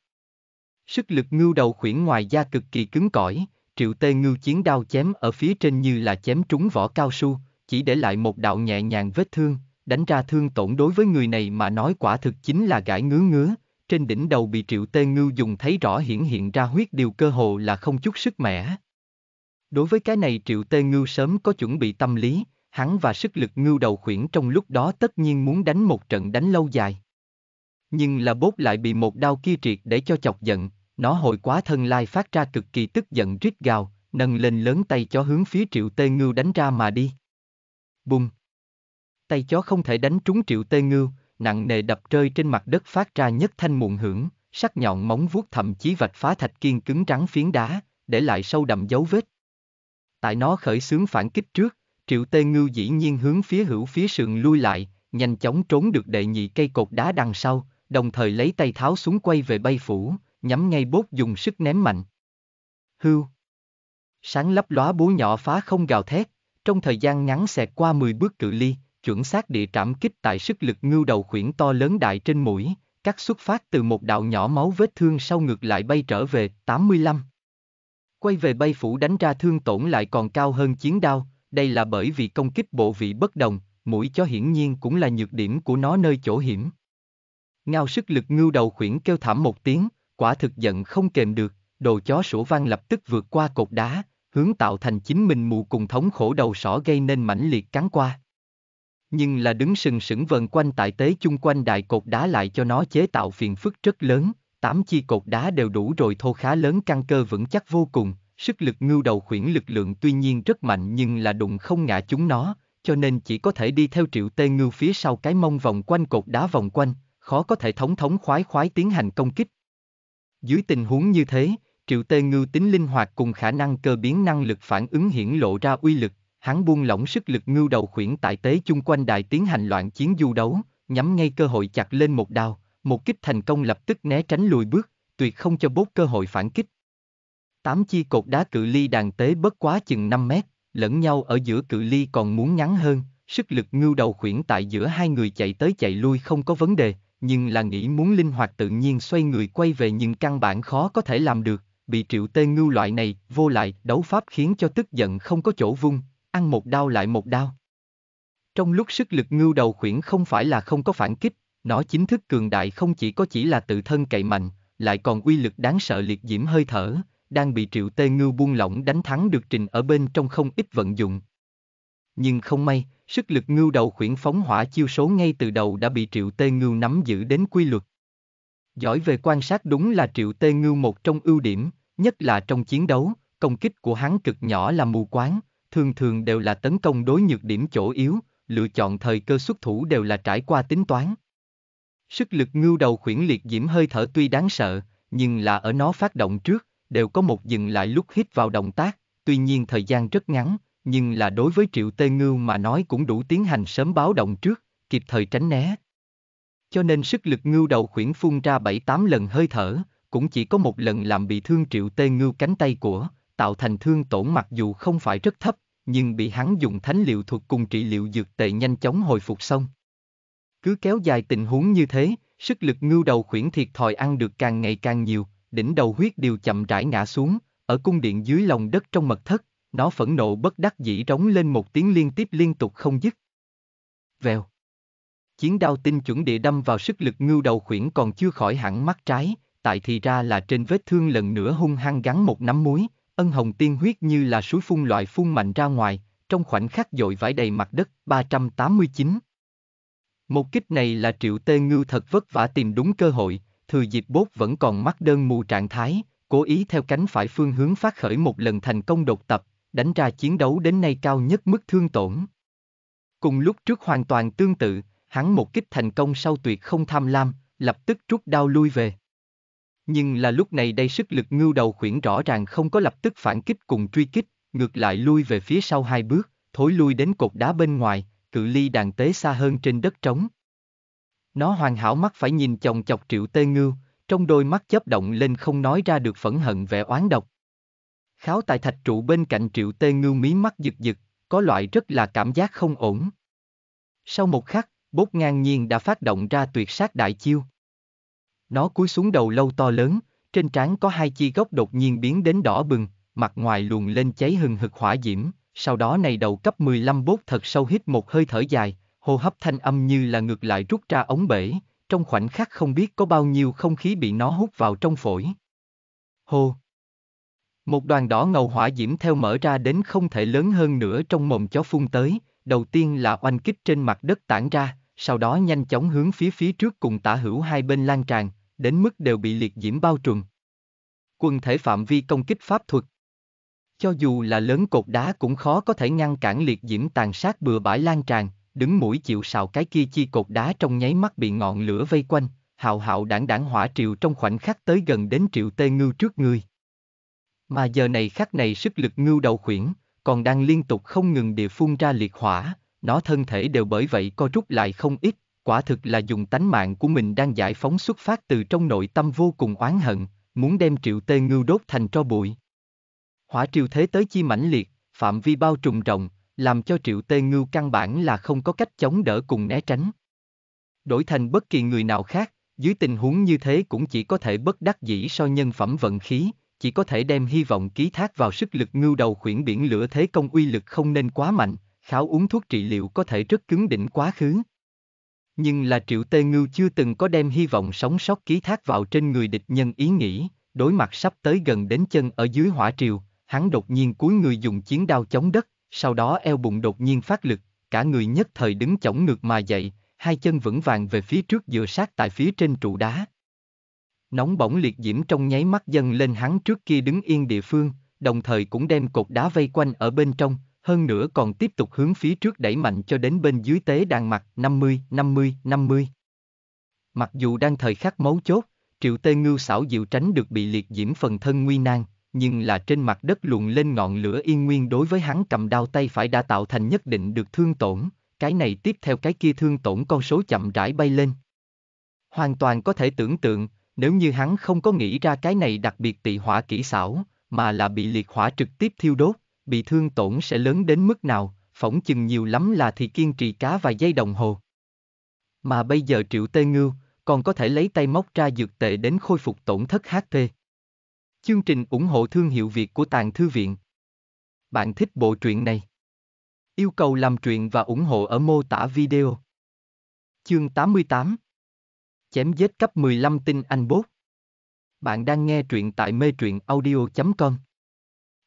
Sức lực ngưu đầu khuyển ngoài da cực kỳ cứng cỏi, triệu tê ngưu chiến đao chém ở phía trên như là chém trúng vỏ cao su, chỉ để lại một đạo nhẹ nhàng vết thương, đánh ra thương tổn đối với người này mà nói quả thực chính là gãi ngứa ngứa, trên đỉnh đầu bị triệu tê ngưu dùng thấy rõ hiển hiện ra huyết điều cơ hồ là không chút sức mẻ. Đối với cái này triệu tê ngưu sớm có chuẩn bị tâm lý, hắn và sức lực ngưu đầu khuyển trong lúc đó tất nhiên muốn đánh một trận đánh lâu dài. Nhưng là bốt lại bị một đao kia triệt để cho chọc giận, nó hồi quá thân lai phát ra cực kỳ tức giận rít gào, nâng lên lớn tay cho hướng phía triệu tê ngưu đánh ra mà đi. Bùng! Tay chó không thể đánh trúng triệu tê ngưu, nặng nề đập rơi trên mặt đất phát ra nhất thanh muộn hưởng, sắc nhọn móng vuốt thậm chí vạch phá thạch kiên cứng trắng phiến đá, để lại sâu đậm dấu vết. Tại nó khởi xướng phản kích trước, triệu tê ngưu dĩ nhiên hướng phía hữu phía sườn lui lại, nhanh chóng trốn được đệ nhị cây cột đá đằng sau, đồng thời lấy tay tháo xuống quay về bay phủ, nhắm ngay bốt dùng sức ném mạnh. Hưu. Sáng lấp lóa búa nhỏ phá không gào thét, trong thời gian ngắn xẹt qua 10 bước cự ly, chuẩn xác địa trảm kích tại sức lực ngưu đầu khuyển to lớn đại trên mũi, các xuất phát từ một đạo nhỏ máu vết thương sau ngược lại bay trở về, 85. Quay về bay phủ đánh ra thương tổn lại còn cao hơn chiến đao, đây là bởi vì công kích bộ vị bất đồng, mũi cho hiển nhiên cũng là nhược điểm của nó nơi chỗ hiểm. Ngao sức lực ngưu đầu khuyển kêu thảm một tiếng, quả thực giận không kềm được, đồ chó sủa vang lập tức vượt qua cột đá, hướng tạo thành chính mình mù cùng thống khổ đầu sỏ gây nên mãnh liệt cắn qua nhưng là đứng sừng sững vần quanh tại tế chung quanh đại cột đá lại cho nó chế tạo phiền phức rất lớn, tám chi cột đá đều đủ rồi thô khá lớn căn cơ vững chắc vô cùng, sức lực ngưu đầu khuyển lực lượng tuy nhiên rất mạnh nhưng là đụng không ngã chúng nó, cho nên chỉ có thể đi theo triệu tê ngưu phía sau cái mông vòng quanh cột đá vòng quanh, khó có thể thống thống khoái khoái tiến hành công kích. Dưới tình huống như thế, triệu tê ngưu tính linh hoạt cùng khả năng cơ biến năng lực phản ứng hiển lộ ra uy lực, hắn buông lỏng sức lực ngưu đầu khuyển tại tế chung quanh đài tiến hành loạn chiến du đấu, nhắm ngay cơ hội chặt lên một đao, một kích thành công lập tức né tránh lùi bước, tuyệt không cho bốt cơ hội phản kích. Tám chi cột đá cự ly đàn tế bất quá chừng 5 mét, lẫn nhau ở giữa cự ly còn muốn ngắn hơn, sức lực ngưu đầu khuyển tại giữa hai người chạy tới chạy lui không có vấn đề, nhưng là nghĩ muốn linh hoạt tự nhiên xoay người quay về nhưng căn bản khó có thể làm được, bị triệu tê ngưu loại này vô lại đấu pháp khiến cho tức giận không có chỗ vung, ăn một đau lại một đau. Trong lúc sức lực ngưu đầu khuyển không phải là không có phản kích, nó chính thức cường đại không chỉ có chỉ là tự thân cậy mạnh, lại còn uy lực đáng sợ liệt diễm hơi thở, đang bị triệu tê ngưu buông lỏng đánh thắng được trình ở bên trong không ít vận dụng. Nhưng không may, sức lực ngưu đầu khuyển phóng hỏa chiêu số ngay từ đầu đã bị triệu tê ngưu nắm giữ đến quy luật. Giỏi về quan sát đúng là triệu tê ngưu một trong ưu điểm, nhất là trong chiến đấu, công kích của hắn cực nhỏ là mù quáng, thường thường đều là tấn công đối nhược điểm chỗ yếu, lựa chọn thời cơ xuất thủ đều là trải qua tính toán. Sức lực ngưu đầu khuyển liệt diễm hơi thở tuy đáng sợ, nhưng là ở nó phát động trước, đều có một dừng lại lúc hít vào động tác, tuy nhiên thời gian rất ngắn, nhưng là đối với triệu tê ngưu mà nói cũng đủ tiến hành sớm báo động trước, kịp thời tránh né. Cho nên sức lực ngưu đầu khuyển phun ra 7-8 lần hơi thở, cũng chỉ có một lần làm bị thương triệu tê ngưu cánh tay của, tạo thành thương tổn mặc dù không phải rất thấp, nhưng bị hắn dùng thánh liệu thuật cùng trị liệu dược tệ nhanh chóng hồi phục xong. Cứ kéo dài tình huống như thế, sức lực ngưu đầu khuyển thiệt thòi ăn được càng ngày càng nhiều, đỉnh đầu huyết điều chậm rãi ngã xuống, ở cung điện dưới lòng đất trong mật thất, nó phẫn nộ bất đắc dĩ trống lên một tiếng liên tiếp liên tục không dứt. Vèo. Chiến đao tinh chuẩn địa đâm vào sức lực ngưu đầu khuyển còn chưa khỏi hẳn mắt trái, tại thì ra là trên vết thương lần nữa hung hăng gắn một nắm muối, ân hồng tiên huyết như là suối phun loại phun mạnh ra ngoài, trong khoảnh khắc dội vải đầy mặt đất 389. Một kích này là triệu tê ngưu thật vất vả tìm đúng cơ hội, thừa dịp bốt vẫn còn mắt đơn mù trạng thái, cố ý theo cánh phải phương hướng phát khởi một lần thành công đột tập, đánh ra chiến đấu đến nay cao nhất mức thương tổn. Cùng lúc trước hoàn toàn tương tự, hắn một kích thành công sau tuyệt không tham lam, lập tức rút đao lui về. Nhưng là lúc này đây sức lực ngưu đầu khuyển rõ ràng không có lập tức phản kích cùng truy kích, ngược lại lui về phía sau hai bước, thối lui đến cột đá bên ngoài, cự ly đàn tế xa hơn trên đất trống. Nó hoàn hảo mắt phải nhìn chồng chọc triệu tê ngưu, trong đôi mắt chớp động lên không nói ra được phẫn hận vẻ oán độc. Kháo tại thạch trụ bên cạnh triệu tê ngưu mí mắt giật giật, có loại rất là cảm giác không ổn. Sau một khắc, bốt ngang nhiên đã phát động ra tuyệt sát đại chiêu. Nó cúi xuống đầu lâu to lớn, trên trán có hai chi gốc đột nhiên biến đến đỏ bừng, mặt ngoài luồn lên cháy hừng hực hỏa diễm, sau đó này đầu cấp 15 bốt thật sâu hít một hơi thở dài, hô hấp thanh âm như là ngược lại rút ra ống bể, trong khoảnh khắc không biết có bao nhiêu không khí bị nó hút vào trong phổi. Hô! Một đoàn đỏ ngầu hỏa diễm theo mở ra đến không thể lớn hơn nữa trong mồm chó phun tới, đầu tiên là oanh kích trên mặt đất tản ra, sau đó nhanh chóng hướng phía phía trước cùng tả hữu hai bên lan tràn, đến mức đều bị liệt diễm bao trùm. Quần thể phạm vi công kích pháp thuật. Cho dù là lớn cột đá cũng khó có thể ngăn cản liệt diễm tàn sát bừa bãi lan tràn, đứng mũi chịu sào cái kia chi cột đá trong nháy mắt bị ngọn lửa vây quanh, hào hạo đảng đảng hỏa triệu trong khoảnh khắc tới gần đến triệu tê ngưu trước người. Mà giờ này khắc này sức lực ngưu đầu khuyển, còn đang liên tục không ngừng địa phun ra liệt hỏa, nó thân thể đều bởi vậy co rút lại không ít, quả thực là dùng tánh mạng của mình đang giải phóng xuất phát từ trong nội tâm vô cùng oán hận, muốn đem triệu tê ngưu đốt thành tro bụi. Hỏa triều thế tới chi mãnh liệt, phạm vi bao trùm rộng, làm cho triệu tê ngưu căn bản là không có cách chống đỡ cùng né tránh. Đổi thành bất kỳ người nào khác, dưới tình huống như thế cũng chỉ có thể bất đắc dĩ so nhân phẩm vận khí, chỉ có thể đem hy vọng ký thác vào sức lực ngưu đầu khuyển biển lửa thế công uy lực không nên quá mạnh, kháo uống thuốc trị liệu có thể rất cứng đỉnh quá khứ. Nhưng là Triệu Tê Ngưu chưa từng có đem hy vọng sống sót ký thác vào trên người địch nhân ý nghĩ, đối mặt sắp tới gần đến chân ở dưới hỏa triều, hắn đột nhiên cúi người dùng chiến đao chống đất, sau đó eo bụng đột nhiên phát lực, cả người nhất thời đứng chổng ngược mà dậy, hai chân vững vàng về phía trước dựa sát tại phía trên trụ đá. Nóng bỏng liệt diễm trong nháy mắt dâng lên hắn trước kia đứng yên địa phương, đồng thời cũng đem cột đá vây quanh ở bên trong, hơn nữa còn tiếp tục hướng phía trước đẩy mạnh cho đến bên dưới tế đàn mặt 50, 50, 50. Mặc dù đang thời khắc mấu chốt, triệu tê ngưu xảo diệu tránh được bị liệt diễm phần thân nguy nan, nhưng là trên mặt đất luồn lên ngọn lửa yên nguyên đối với hắn cầm đao tay phải đã tạo thành nhất định được thương tổn, cái này tiếp theo cái kia thương tổn con số chậm rãi bay lên. Hoàn toàn có thể tưởng tượng, nếu như hắn không có nghĩ ra cái này đặc biệt tị hỏa kỹ xảo, mà là bị liệt hỏa trực tiếp thiêu đốt, bị thương tổn sẽ lớn đến mức nào, phỏng chừng nhiều lắm là thì kiên trì cá vài giây đồng hồ. Mà bây giờ triệu tê ngưu, còn có thể lấy tay móc ra dược tệ đến khôi phục tổn thất HT. Chương trình ủng hộ thương hiệu Việt của Tàng Thư Viện Bạn thích bộ truyện này? Yêu cầu làm truyện và ủng hộ ở mô tả video. Chương 88 Chém giết cấp 15 tinh anh bốt Bạn đang nghe truyện tại mê truyện audio.com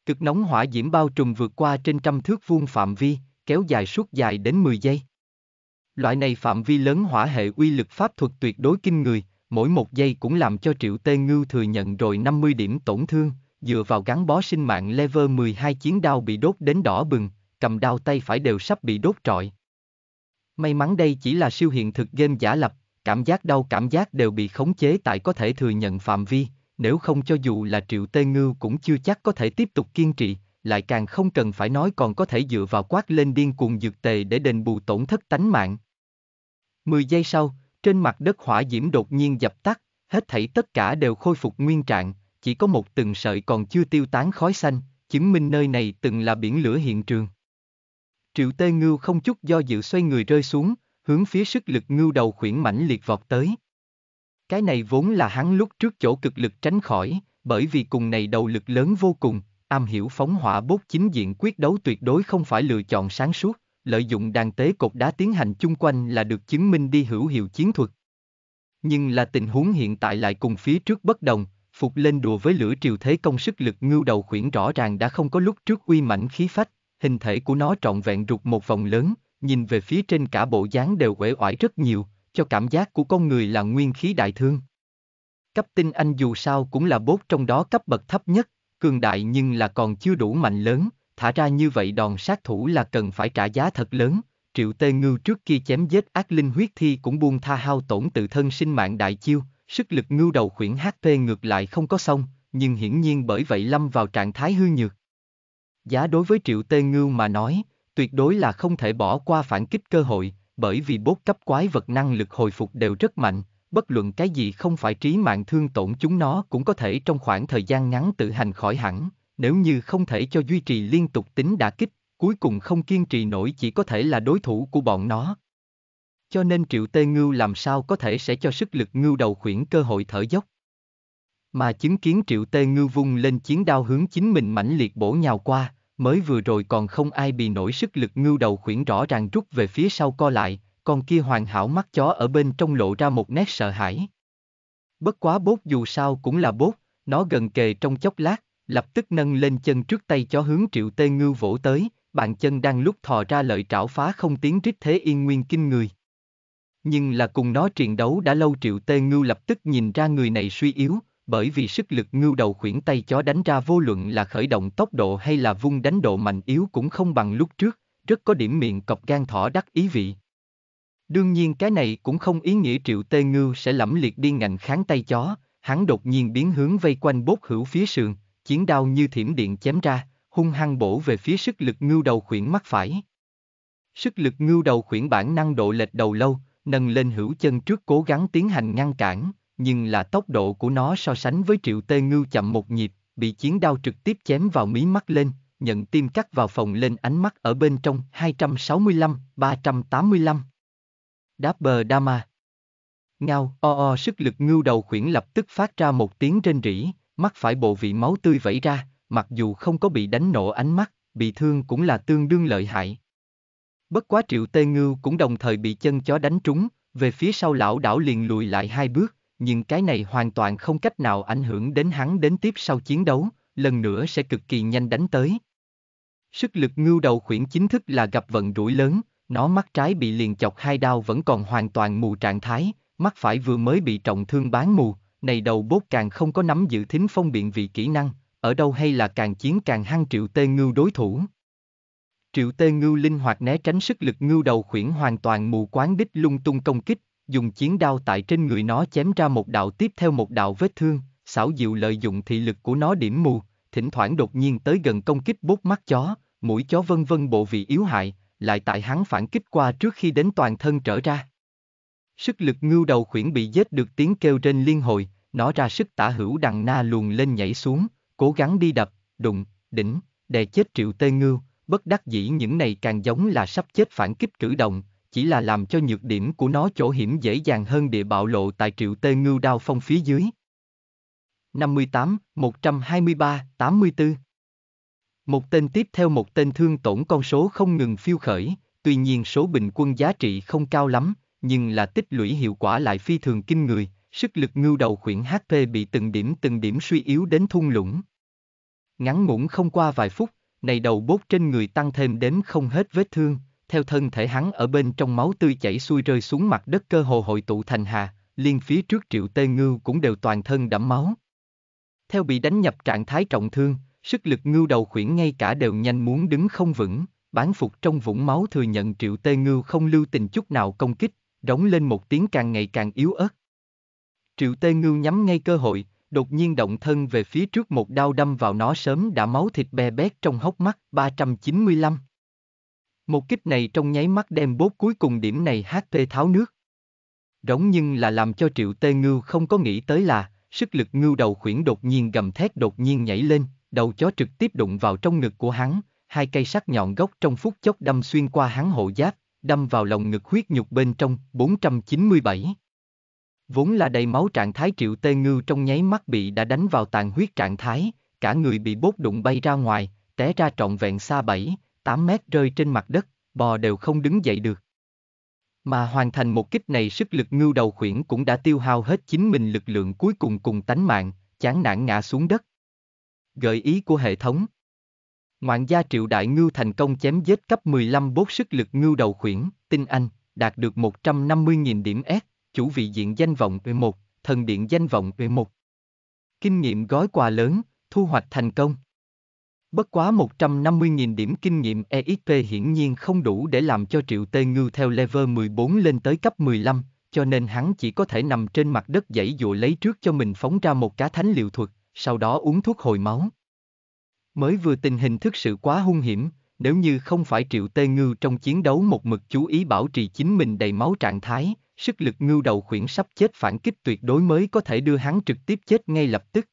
Cực nóng hỏa diễm bao trùm vượt qua trên trăm thước vuông phạm vi, kéo dài suốt dài đến 10 giây. Loại này phạm vi lớn hỏa hệ uy lực pháp thuật tuyệt đối kinh người, mỗi một giây cũng làm cho Triệu Tê Ngưu thừa nhận rồi 50 điểm tổn thương, dựa vào gắn bó sinh mạng level 12 chiến đao bị đốt đến đỏ bừng, cầm đao tay phải đều sắp bị đốt trọi. May mắn đây chỉ là siêu hiện thực game giả lập, cảm giác đau cảm giác đều bị khống chế tại có thể thừa nhận phạm vi, nếu không cho dù là Triệu Tê Ngưu cũng chưa chắc có thể tiếp tục kiên trì, lại càng không cần phải nói còn có thể dựa vào quát lên điên cuồng dược tề để đền bù tổn thất tánh mạng. Mười giây sau, trên mặt đất hỏa diễm đột nhiên dập tắt, hết thảy tất cả đều khôi phục nguyên trạng, chỉ có một từng sợi còn chưa tiêu tán khói xanh, chứng minh nơi này từng là biển lửa hiện trường. Triệu Tê Ngưu không chút do dự xoay người rơi xuống, hướng phía sức lực ngưu đầu khuyển mãnh liệt vọt tới. Cái này vốn là hắn lúc trước chỗ cực lực tránh khỏi, bởi vì cùng này đầu lực lớn vô cùng, am hiểu phóng hỏa bốt chính diện quyết đấu tuyệt đối không phải lựa chọn sáng suốt, lợi dụng đàn tế cột đá tiến hành chung quanh là được chứng minh đi hữu hiệu chiến thuật. Nhưng là tình huống hiện tại lại cùng phía trước bất đồng, phục lên đùa với lửa triều thế công sức lực ngưu đầu khuyển rõ ràng đã không có lúc trước uy mãnh khí phách, hình thể của nó trọn vẹn rụt một vòng lớn, nhìn về phía trên cả bộ dáng đều uể oải rất nhiều, cho cảm giác của con người là nguyên khí đại thương. Cấp tinh anh dù sao cũng là bốt trong đó cấp bậc thấp nhất, cường đại nhưng là còn chưa đủ mạnh lớn, thả ra như vậy đòn sát thủ là cần phải trả giá thật lớn. Triệu Tê Ngưu trước kia chém giết ác linh huyết thi cũng buông tha hao tổn tự thân sinh mạng đại chiêu, sức lực ngưu đầu khuyển HP ngược lại không có xong, nhưng hiển nhiên bởi vậy lâm vào trạng thái hư nhược. Giá đối với Triệu Tê Ngưu mà nói, tuyệt đối là không thể bỏ qua phản kích cơ hội, bởi vì bốt cấp quái vật năng lực hồi phục đều rất mạnh, bất luận cái gì không phải trí mạng thương tổn chúng nó cũng có thể trong khoảng thời gian ngắn tự hành khỏi hẳn, nếu như không thể cho duy trì liên tục tính đả kích, cuối cùng không kiên trì nổi chỉ có thể là đối thủ của bọn nó. Cho nên triệu tê ngưu làm sao có thể sẽ cho sức lực ngưu đầu khuyển cơ hội thở dốc. Mà chứng kiến triệu tê ngưu vung lên chiến đao hướng chính mình mãnh liệt bổ nhào qua, mới vừa rồi còn không ai bị nổi sức lực ngưu đầu khuyển rõ ràng rút về phía sau co lại, con kia hoàn hảo mắt chó ở bên trong lộ ra một nét sợ hãi. Bất quá bốt dù sao cũng là bốt, nó gần kề trong chốc lát, lập tức nâng lên chân trước tay chó hướng triệu tê ngưu vỗ tới, bàn chân đang lúc thò ra lợi trảo phá không tiếng rít thế yên nguyên kinh người. Nhưng là cùng nó triền đấu đã lâu triệu tê ngưu lập tức nhìn ra người này suy yếu, bởi vì sức lực ngưu đầu khuyển tay chó đánh ra vô luận là khởi động tốc độ hay là vung đánh độ mạnh yếu cũng không bằng lúc trước, rất có điểm miệng cọc gan thỏ đắc ý vị. Đương nhiên cái này cũng không ý nghĩa triệu tê ngưu sẽ lẫm liệt đi ngành kháng tay chó, hắn đột nhiên biến hướng vây quanh bốt hữu phía sườn, chiến đao như thiểm điện chém ra, hung hăng bổ về phía sức lực ngưu đầu khuyển mắt phải. Sức lực ngưu đầu khuyển bản năng độ lệch đầu lâu, nâng lên hữu chân trước cố gắng tiến hành ngăn cản, nhưng là tốc độ của nó so sánh với triệu tê ngưu chậm một nhịp, bị chiến đao trực tiếp chém vào mí mắt lên, nhận tim cắt vào phòng lên ánh mắt ở bên trong 265, 385. Đáp bờ Dama. Ngao, o o sức lực ngưu đầu khuyển lập tức phát ra một tiếng trên rỉ, mắt phải bộ vị máu tươi vẩy ra, mặc dù không có bị đánh nổ ánh mắt, bị thương cũng là tương đương lợi hại. Bất quá triệu tê ngưu cũng đồng thời bị chân chó đánh trúng, về phía sau lão đảo liền lùi lại hai bước, nhưng cái này hoàn toàn không cách nào ảnh hưởng đến hắn đến tiếp sau chiến đấu, lần nữa sẽ cực kỳ nhanh đánh tới. Sức lực ngưu đầu khuyển chính thức là gặp vận rủi lớn, nó mắt trái bị liền chọc hai đao vẫn còn hoàn toàn mù trạng thái, mắt phải vừa mới bị trọng thương bán mù, này đầu bốt càng không có nắm giữ thính phong biện vị kỹ năng, ở đâu hay là càng chiến càng hăng triệu tê ngưu đối thủ. Triệu tê ngưu linh hoạt né tránh sức lực ngưu đầu khuyển hoàn toàn mù quán đích lung tung công kích, dùng chiến đao tại trên người nó chém ra một đạo tiếp theo một đạo vết thương, xảo diệu lợi dụng thị lực của nó điểm mù, thỉnh thoảng đột nhiên tới gần công kích bốt mắt chó, mũi chó vân vân bộ vị yếu hại, lại tại hắn phản kích qua trước khi đến toàn thân trở ra. Sức lực ngưu đầu khuyển bị giết được tiếng kêu trên liên hồi, nó ra sức tả hữu đằng na luồn lên nhảy xuống, cố gắng đi đập, đụng, đỉnh, đè chết triệu tê ngưu, bất đắc dĩ những này càng giống là sắp chết phản kích cử động, chỉ là làm cho nhược điểm của nó chỗ hiểm dễ dàng hơn địa bạo lộ tại triệu tê ngưu đao phong phía dưới. 58, 123, 84 Một tên tiếp theo một tên thương tổn con số không ngừng phiêu khởi, tuy nhiên số bình quân giá trị không cao lắm, nhưng là tích lũy hiệu quả lại phi thường kinh người, sức lực ngưu đầu khuyển HP bị từng điểm từng điểm suy yếu đến thung lũng. Ngắn ngủn không qua vài phút, này đầu bốt trên người tăng thêm đến không hết vết thương, theo thân thể hắn ở bên trong máu tươi chảy xuôi rơi xuống mặt đất cơ hồ hội tụ thành hà, liên phía trước triệu tê ngưu cũng đều toàn thân đẫm máu. Theo bị đánh nhập trạng thái trọng thương, sức lực ngưu đầu khuyển ngay cả đều nhanh muốn đứng không vững, bán phục trong vũng máu thừa nhận triệu tê ngưu không lưu tình chút nào công kích, đóng lên một tiếng càng ngày càng yếu ớt. Triệu tê ngưu nhắm ngay cơ hội, đột nhiên động thân về phía trước một đao đâm vào nó sớm đã máu thịt bè bét trong hốc mắt 395. Một kích này trong nháy mắt đem bốt cuối cùng điểm này HP tháo nước. Rống nhưng là làm cho triệu tê ngưu không có nghĩ tới là, sức lực ngưu đầu khuyển đột nhiên gầm thét đột nhiên nhảy lên, đầu chó trực tiếp đụng vào trong ngực của hắn, hai cây sắc nhọn gốc trong phút chốc đâm xuyên qua hắn hộ giáp, đâm vào lòng ngực huyết nhục bên trong, 497. Vốn là đầy máu trạng thái triệu tê ngưu trong nháy mắt bị đã đánh vào tàn huyết trạng thái, cả người bị bốt đụng bay ra ngoài, té ra trọn vẹn xa bảy, 8 mét rơi trên mặt đất, bò đều không đứng dậy được. Mà hoàn thành một kích này sức lực ngưu đầu khuyển cũng đã tiêu hao hết chính mình lực lượng cuối cùng cùng tánh mạng, chán nản ngã xuống đất. Gợi ý của hệ thống Ngoạn gia triệu đại ngưu thành công chém giết cấp 15 bốt sức lực ngưu đầu khuyển, tinh anh, đạt được 150.000 điểm S, chủ vị diện danh vọng V1, e thần điện danh vọng V1. E Kinh nghiệm gói quà lớn, thu hoạch thành công. Bất quá 150.000 điểm kinh nghiệm EXP hiển nhiên không đủ để làm cho Triệu Tê ngư theo level 14 lên tới cấp 15, cho nên hắn chỉ có thể nằm trên mặt đất dãy dụa lấy trước cho mình phóng ra một cá thánh liệu thuật, sau đó uống thuốc hồi máu. Mới vừa tình hình thực sự quá hung hiểm, nếu như không phải Triệu Tê ngư trong chiến đấu một mực chú ý bảo trì chính mình đầy máu trạng thái, sức lực ngưu đầu khuyển sắp chết phản kích tuyệt đối mới có thể đưa hắn trực tiếp chết ngay lập tức.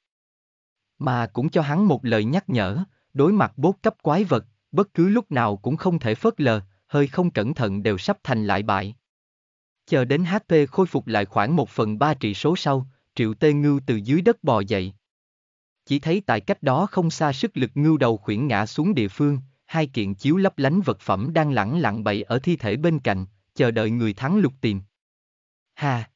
Mà cũng cho hắn một lời nhắc nhở, đối mặt bốt cấp quái vật, bất cứ lúc nào cũng không thể phớt lờ, hơi không cẩn thận đều sắp thành lại bại. Chờ đến HP khôi phục lại khoảng một phần ba trị số sau, Triệu Tê Ngưu từ dưới đất bò dậy. Chỉ thấy tại cách đó không xa sức lực ngưu đầu khuyển ngã xuống địa phương, hai kiện chiếu lấp lánh vật phẩm đang lẳng lặng bậy ở thi thể bên cạnh, chờ đợi người thắng lục tìm. Ha,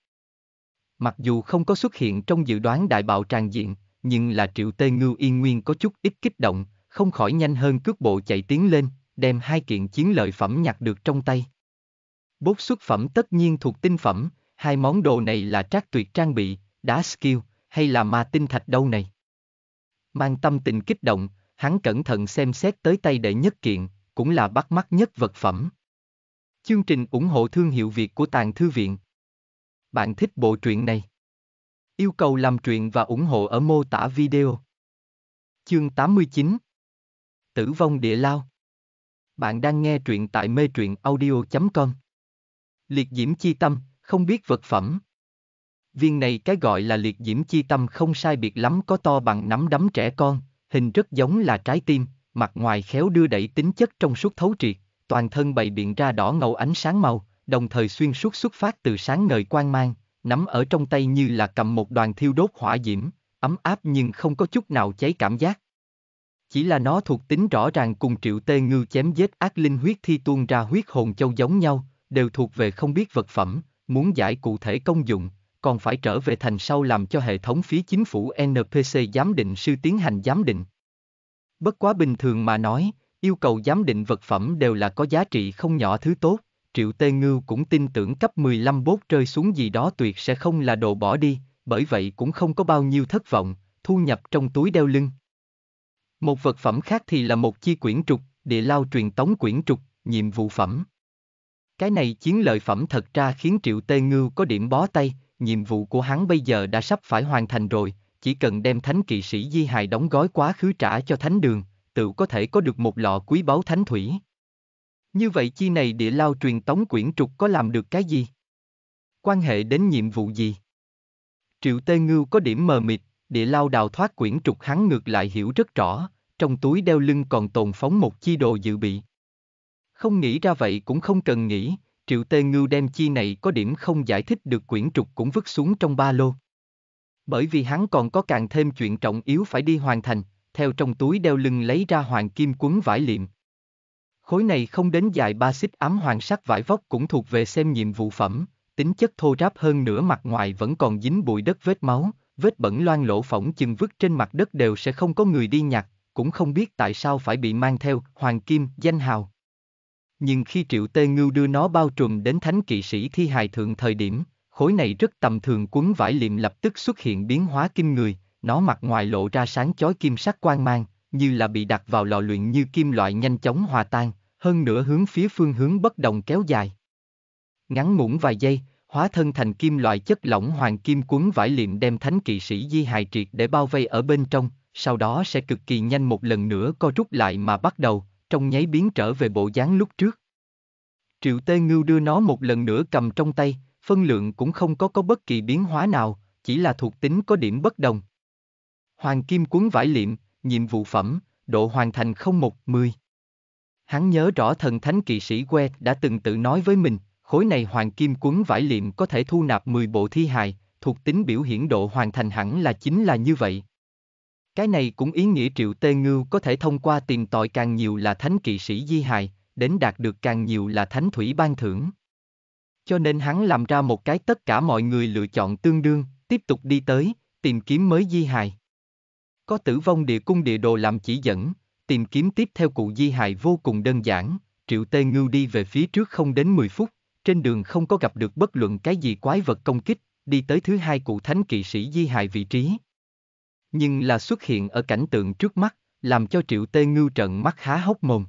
Mặc dù không có xuất hiện trong dự đoán đại bạo tràn diện, nhưng là Triệu Tê Ngưu yên nguyên có chút ít kích động, không khỏi nhanh hơn cước bộ chạy tiến lên, đem hai kiện chiến lợi phẩm nhặt được trong tay. Bốt xuất phẩm tất nhiên thuộc tinh phẩm, hai món đồ này là trác tuyệt trang bị, đá skill, hay là ma tinh thạch đâu này. Mang tâm tình kích động, hắn cẩn thận xem xét tới tay đệ nhất kiện, cũng là bắt mắt nhất vật phẩm. Chương trình ủng hộ thương hiệu Việt của Tàng Thư Viện. Bạn thích bộ truyện này? Yêu cầu làm truyện và ủng hộ ở mô tả video. Chương 89, Tử vong địa lao. Bạn đang nghe truyện tại mê truyện audio.com. Liệt diễm chi tâm, không biết vật phẩm. Viên này cái gọi là liệt diễm chi tâm không sai biệt lắm có to bằng nắm đấm trẻ con, hình rất giống là trái tim, mặt ngoài khéo đưa đẩy tính chất trong suốt thấu triệt, toàn thân bày biện ra đỏ ngầu ánh sáng màu, đồng thời xuyên suốt xuất phát từ sáng ngời quang mang, nắm ở trong tay như là cầm một đoàn thiêu đốt hỏa diễm, ấm áp nhưng không có chút nào cháy cảm giác chỉ là nó thuộc tính rõ ràng cùng triệu tê ngư chém giết ác linh huyết thi tuôn ra huyết hồn châu giống nhau, đều thuộc về không biết vật phẩm, muốn giải cụ thể công dụng, còn phải trở về thành sau làm cho hệ thống phía chính phủ NPC giám định sư tiến hành giám định. Bất quá bình thường mà nói, yêu cầu giám định vật phẩm đều là có giá trị không nhỏ thứ tốt, Triệu Tê ngư cũng tin tưởng cấp 15 bốt rơi xuống gì đó tuyệt sẽ không là đồ bỏ đi, bởi vậy cũng không có bao nhiêu thất vọng, thu nhập trong túi đeo lưng. Một vật phẩm khác thì là một chi quyển trục, địa lao truyền tống quyển trục, nhiệm vụ phẩm. Cái này chiến lợi phẩm thật ra khiến Triệu Tê Ngưu có điểm bó tay, nhiệm vụ của hắn bây giờ đã sắp phải hoàn thành rồi, chỉ cần đem thánh kỵ sĩ di hài đóng gói quá khứ trả cho thánh đường, tự có thể có được một lọ quý báu thánh thủy. Như vậy chi này địa lao truyền tống quyển trục có làm được cái gì? Quan hệ đến nhiệm vụ gì? Triệu Tê Ngưu có điểm mờ mịt, địa lao đào thoát quyển trục hắn ngược lại hiểu rất rõ, trong túi đeo lưng còn tồn phóng một chi đồ dự bị. Không nghĩ ra vậy cũng không cần nghĩ, triệu tê ngưu đem chi này có điểm không giải thích được quyển trục cũng vứt xuống trong ba lô. Bởi vì hắn còn có càng thêm chuyện trọng yếu phải đi hoàn thành, theo trong túi đeo lưng lấy ra hoàng kim quấn vải liệm. Khối này không đến dài ba xích ám hoàng sắc vải vóc cũng thuộc về xem nhiệm vụ phẩm, tính chất thô ráp hơn nửa mặt ngoài vẫn còn dính bụi đất vết máu, vết bẩn loang lỗ phỏng chừng vứt trên mặt đất đều sẽ không có người đi nhặt, cũng không biết tại sao phải bị mang theo hoàng kim danh hào. Nhưng khi Triệu Tê Ngưu đưa nó bao trùm đến thánh kỵ sĩ thi hài thượng thời điểm, khối này rất tầm thường cuốn vải liệm lập tức xuất hiện biến hóa kim người, nó mặt ngoài lộ ra sáng chói kim sắc quang mang, như là bị đặt vào lò luyện như kim loại nhanh chóng hòa tan, hơn nữa hướng phía phương hướng bất đồng kéo dài. Ngắn ngủn vài giây, hóa thân thành kim loại chất lỏng hoàng kim cuốn vải liệm đem thánh kỵ sĩ di hài triệt để bao vây ở bên trong, sau đó sẽ cực kỳ nhanh một lần nữa co rút lại mà bắt đầu, trong nháy biến trở về bộ dáng lúc trước. Triệu Tê Ngưu đưa nó một lần nữa cầm trong tay, phân lượng cũng không có có bất kỳ biến hóa nào, chỉ là thuộc tính có điểm bất đồng. Hoàng Kim cuốn vải liệm, nhiệm vụ phẩm, độ hoàn thành 0110. Hắn nhớ rõ thần thánh kỵ sĩ Que đã từng tự nói với mình, khối này hoàng kim cuốn vải liệm có thể thu nạp 10 bộ thi hài, thuộc tính biểu hiện độ hoàn thành hẳn là chính là như vậy. Cái này cũng ý nghĩa Triệu Tê Ngưu có thể thông qua tìm tội càng nhiều là thánh kỵ sĩ di hài, đến đạt được càng nhiều là thánh thủy ban thưởng. Cho nên hắn làm ra một cái tất cả mọi người lựa chọn tương đương, tiếp tục đi tới, tìm kiếm mới di hài. Có tử vong địa cung địa đồ làm chỉ dẫn, tìm kiếm tiếp theo cụ di hài vô cùng đơn giản, Triệu Tê Ngưu đi về phía trước không đến 10 phút, trên đường không có gặp được bất luận cái gì quái vật công kích, đi tới thứ hai cụ thánh kỵ sĩ di hài vị trí nhưng là xuất hiện ở cảnh tượng trước mắt, làm cho triệu tê ngưu trận mắt há hốc mồm.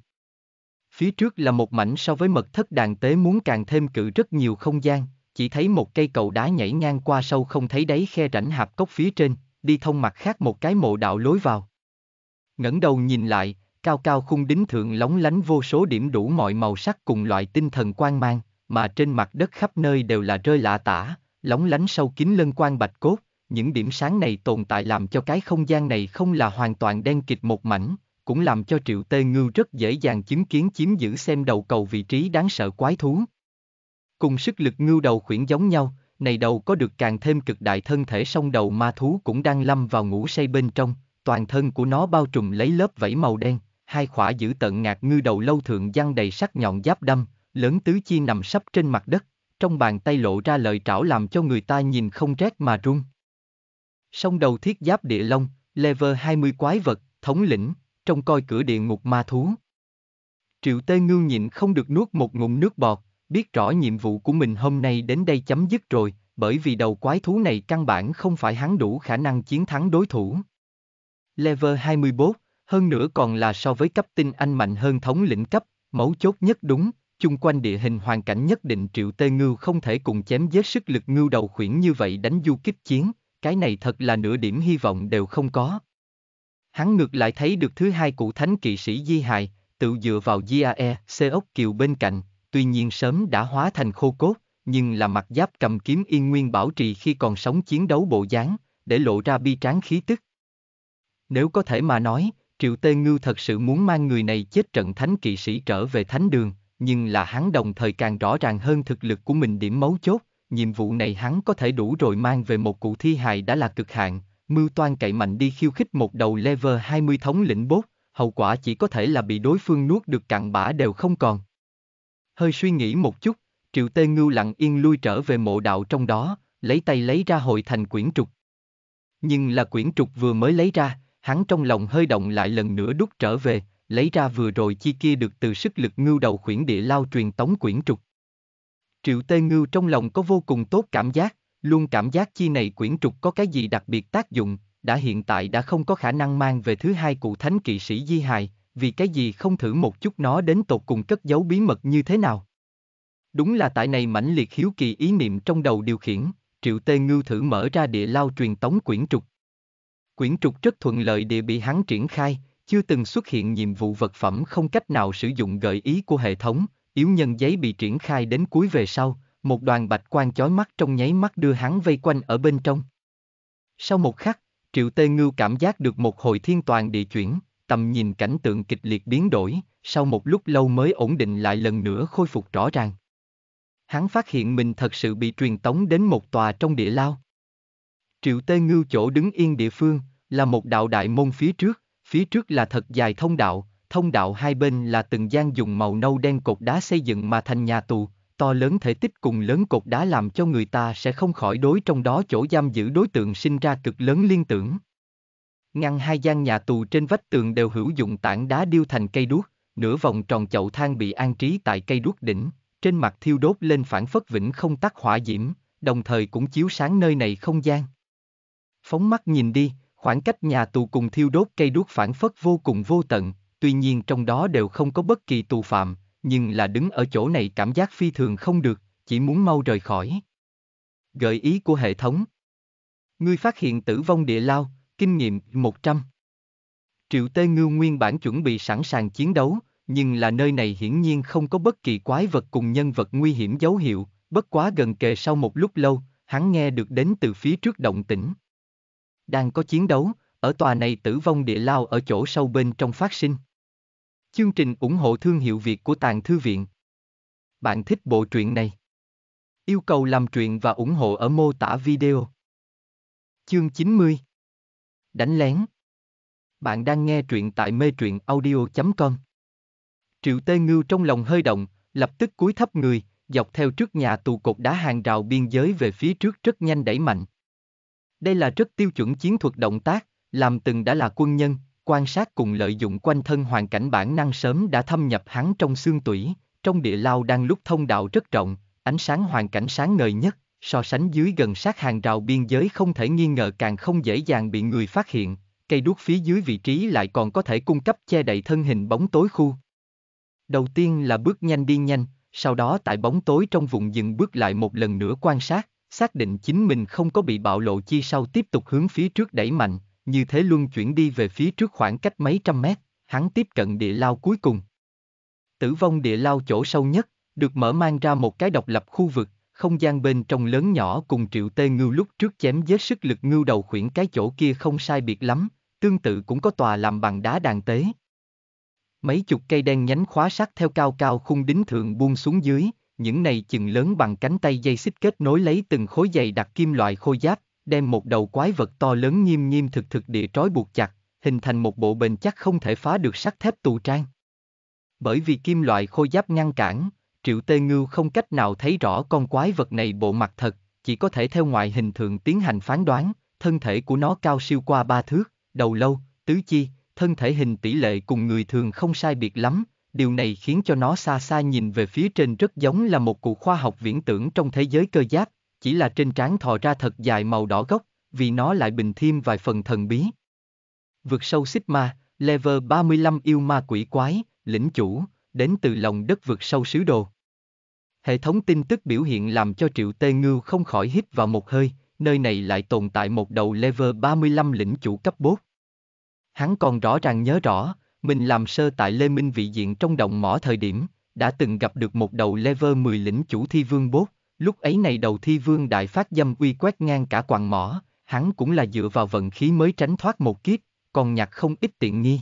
Phía trước là một mảnh so với mật thất đàn tế muốn càng thêm cự rất nhiều không gian, chỉ thấy một cây cầu đá nhảy ngang qua sâu không thấy đáy khe rãnh hạp cốc phía trên, đi thông mặt khác một cái mộ đạo lối vào. ngẩng đầu nhìn lại, cao cao khung đính thượng lóng lánh vô số điểm đủ mọi màu sắc cùng loại tinh thần quang mang, mà trên mặt đất khắp nơi đều là rơi lạ tả, lóng lánh sâu kín lân quan bạch cốt, những điểm sáng này tồn tại làm cho cái không gian này không là hoàn toàn đen kịt một mảnh, cũng làm cho Triệu Tê Ngưu rất dễ dàng chứng kiến chiếm giữ xem đầu cầu vị trí đáng sợ quái thú. Cùng sức lực ngưu đầu khuyển giống nhau, này đầu có được càng thêm cực đại thân thể song đầu ma thú cũng đang lâm vào ngủ say bên trong, toàn thân của nó bao trùm lấy lớp vảy màu đen, hai khỏa giữ tận ngạc ngư đầu lâu thượng giăng đầy sắc nhọn giáp đâm, lớn tứ chi nằm sắp trên mặt đất, trong bàn tay lộ ra lợi trảo làm cho người ta nhìn không rét mà rung sông đầu thiết giáp địa long, level 20 quái vật, thống lĩnh, trong coi cửa địa ngục ma thú. Triệu Tê Ngưu nhịn không được nuốt một ngụm nước bọt, biết rõ nhiệm vụ của mình hôm nay đến đây chấm dứt rồi, bởi vì đầu quái thú này căn bản không phải hắn đủ khả năng chiến thắng đối thủ. Level 24, hơn nữa còn là so với cấp tinh anh mạnh hơn thống lĩnh cấp, mấu chốt nhất đúng, chung quanh địa hình hoàn cảnh nhất định Triệu Tê Ngưu không thể cùng chém với sức lực ngưu đầu khuyển như vậy đánh du kích chiến, cái này thật là nửa điểm hy vọng đều không có. Hắn ngược lại thấy được thứ hai cụ thánh kỵ sĩ Di Hài, tự dựa vào GAE, xe ốc kiều bên cạnh, tuy nhiên sớm đã hóa thành khô cốt, nhưng là mặt giáp cầm kiếm yên nguyên bảo trì khi còn sống chiến đấu bộ dáng, để lộ ra bi tráng khí tức. Nếu có thể mà nói, Triệu Tê Ngưu thật sự muốn mang người này chết trận thánh kỵ sĩ trở về thánh đường, nhưng là hắn đồng thời càng rõ ràng hơn thực lực của mình điểm mấu chốt, nhiệm vụ này hắn có thể đủ rồi mang về một cụ thi hài đã là cực hạn, mưu toan cậy mạnh đi khiêu khích một đầu level 20 thống lĩnh bốt, hậu quả chỉ có thể là bị đối phương nuốt được cặn bã đều không còn. Hơi suy nghĩ một chút, Triệu Tê Ngưu lặng yên lui trở về mộ đạo trong đó, lấy tay lấy ra hội thành quyển trục. Nhưng là quyển trục vừa mới lấy ra, hắn trong lòng hơi động lại lần nữa đút trở về, lấy ra vừa rồi chi kia được từ sức lực ngưu đầu khuyển địa lao truyền tống quyển trục. Triệu Tê Ngưu trong lòng có vô cùng tốt cảm giác, luôn cảm giác chi này quyển trục có cái gì đặc biệt tác dụng, đã hiện tại đã không có khả năng mang về thứ hai cụ thánh kỵ sĩ di hài, vì cái gì không thử một chút nó đến tột cùng cất giấu bí mật như thế nào. Đúng là tại này mãnh liệt hiếu kỳ ý niệm trong đầu điều khiển, Triệu Tê Ngưu thử mở ra địa lao truyền tống quyển trục. Quyển trục rất thuận lợi địa bị hắn triển khai, chưa từng xuất hiện nhiệm vụ vật phẩm không cách nào sử dụng gợi ý của hệ thống, Yếu nhân giấy bị triển khai đến cuối về sau, một đoàn bạch quan chói mắt trong nháy mắt đưa hắn vây quanh ở bên trong. Sau một khắc, Triệu Tê Ngưu cảm giác được một hồi thiên toàn địa chuyển, tầm nhìn cảnh tượng kịch liệt biến đổi, sau một lúc lâu mới ổn định lại lần nữa khôi phục rõ ràng. Hắn phát hiện mình thật sự bị truyền tống đến một tòa trong địa lao. Triệu Tê Ngưu chỗ đứng yên địa phương, là một đạo đại môn phía trước, phía trước là thật dài thông đạo, thông đạo hai bên là từng gian dùng màu nâu đen cột đá xây dựng mà thành nhà tù, to lớn thể tích cùng lớn cột đá làm cho người ta sẽ không khỏi đối trong đó chỗ giam giữ đối tượng sinh ra cực lớn liên tưởng. Ngăn hai gian nhà tù trên vách tường đều hữu dụng tảng đá điêu thành cây đuốc, nửa vòng tròn chậu than bị an trí tại cây đuốc đỉnh, trên mặt thiêu đốt lên phản phất vĩnh không tắt hỏa diễm, đồng thời cũng chiếu sáng nơi này không gian. Phóng mắt nhìn đi, khoảng cách nhà tù cùng thiêu đốt cây đuốc phản phất vô cùng vô tận, tuy nhiên trong đó đều không có bất kỳ tù phạm, nhưng là đứng ở chỗ này cảm giác phi thường không được, chỉ muốn mau rời khỏi. Gợi ý của hệ thống Ngươi phát hiện tử vong địa lao, kinh nghiệm 100. Triệu Tê Ngưu nguyên bản chuẩn bị sẵn sàng chiến đấu, nhưng là nơi này hiển nhiên không có bất kỳ quái vật cùng nhân vật nguy hiểm dấu hiệu, bất quá gần kề sau một lúc lâu, hắn nghe được đến từ phía trước động tĩnh. Đang có chiến đấu, ở tòa này tử vong địa lao ở chỗ sâu bên trong phát sinh. Chương trình ủng hộ thương hiệu Việt của Tàng Thư Viện. Bạn thích bộ truyện này? Yêu cầu làm truyện và ủng hộ ở mô tả video. Chương 90 Đánh lén Bạn đang nghe truyện tại mê truyện audio.com Triệu Tê Ngưu trong lòng hơi động, lập tức cúi thấp người, dọc theo trước nhà tù cột đá hàng rào biên giới về phía trước rất nhanh đẩy mạnh. Đây là rất tiêu chuẩn chiến thuật động tác, làm từng đã là quân nhân, quan sát cùng lợi dụng quanh thân hoàn cảnh bản năng sớm đã thâm nhập hắn trong xương tủy, trong địa lao đang lúc thông đạo rất rộng, ánh sáng hoàn cảnh sáng ngời nhất, so sánh dưới gần sát hàng rào biên giới không thể nghi ngờ càng không dễ dàng bị người phát hiện, cây đuốc phía dưới vị trí lại còn có thể cung cấp che đậy thân hình bóng tối khu. Đầu tiên là bước nhanh đi nhanh, sau đó tại bóng tối trong vùng dừng bước lại một lần nữa quan sát, xác định chính mình không có bị bạo lộ chi sau tiếp tục hướng phía trước đẩy mạnh, như thế luân chuyển đi về phía trước khoảng cách mấy trăm mét, hắn tiếp cận địa lao cuối cùng. Tử vong địa lao chỗ sâu nhất, được mở mang ra một cái độc lập khu vực, không gian bên trong lớn nhỏ cùng triệu tê ngưu lúc trước chém giết sức lực ngưu đầu khuyển cái chỗ kia không sai biệt lắm, tương tự cũng có tòa làm bằng đá đàn tế. Mấy chục cây đen nhánh khóa sát theo cao cao khung đính thượng buông xuống dưới, những này chừng lớn bằng cánh tay dây xích kết nối lấy từng khối dày đặc kim loại khôi giáp, đem một đầu quái vật to lớn nghiêm nghiêm thực thực địa trói buộc chặt, hình thành một bộ bền chắc không thể phá được sắt thép tù trang. Bởi vì kim loại khôi giáp ngăn cản, Triệu Tê Ngưu không cách nào thấy rõ con quái vật này bộ mặt thật, chỉ có thể theo ngoại hình thường tiến hành phán đoán, thân thể của nó cao siêu qua ba thước, đầu lâu, tứ chi, thân thể hình tỷ lệ cùng người thường không sai biệt lắm, điều này khiến cho nó xa xa nhìn về phía trên rất giống là một cuộc khoa học viễn tưởng trong thế giới cơ giáp, chỉ là trên trán thò ra thật dài màu đỏ gốc, vì nó lại bình thêm vài phần thần bí. Vượt sâu xích level 35 yêu ma quỷ quái, lĩnh chủ, đến từ lòng đất vượt sâu sứ đồ. Hệ thống tin tức biểu hiện làm cho Triệu Tê Ngưu không khỏi hít vào một hơi, nơi này lại tồn tại một đầu level 35 lĩnh chủ cấp bốt. Hắn còn rõ ràng nhớ rõ, mình làm sơ tại Lê Minh vị diện trong động mỏ thời điểm, đã từng gặp được một đầu level 10 lĩnh chủ thi vương bốt. Lúc ấy này đầu thi vương đại phát dâm uy quét ngang cả quàng mỏ, hắn cũng là dựa vào vận khí mới tránh thoát một kiếp, còn nhặt không ít tiện nghi.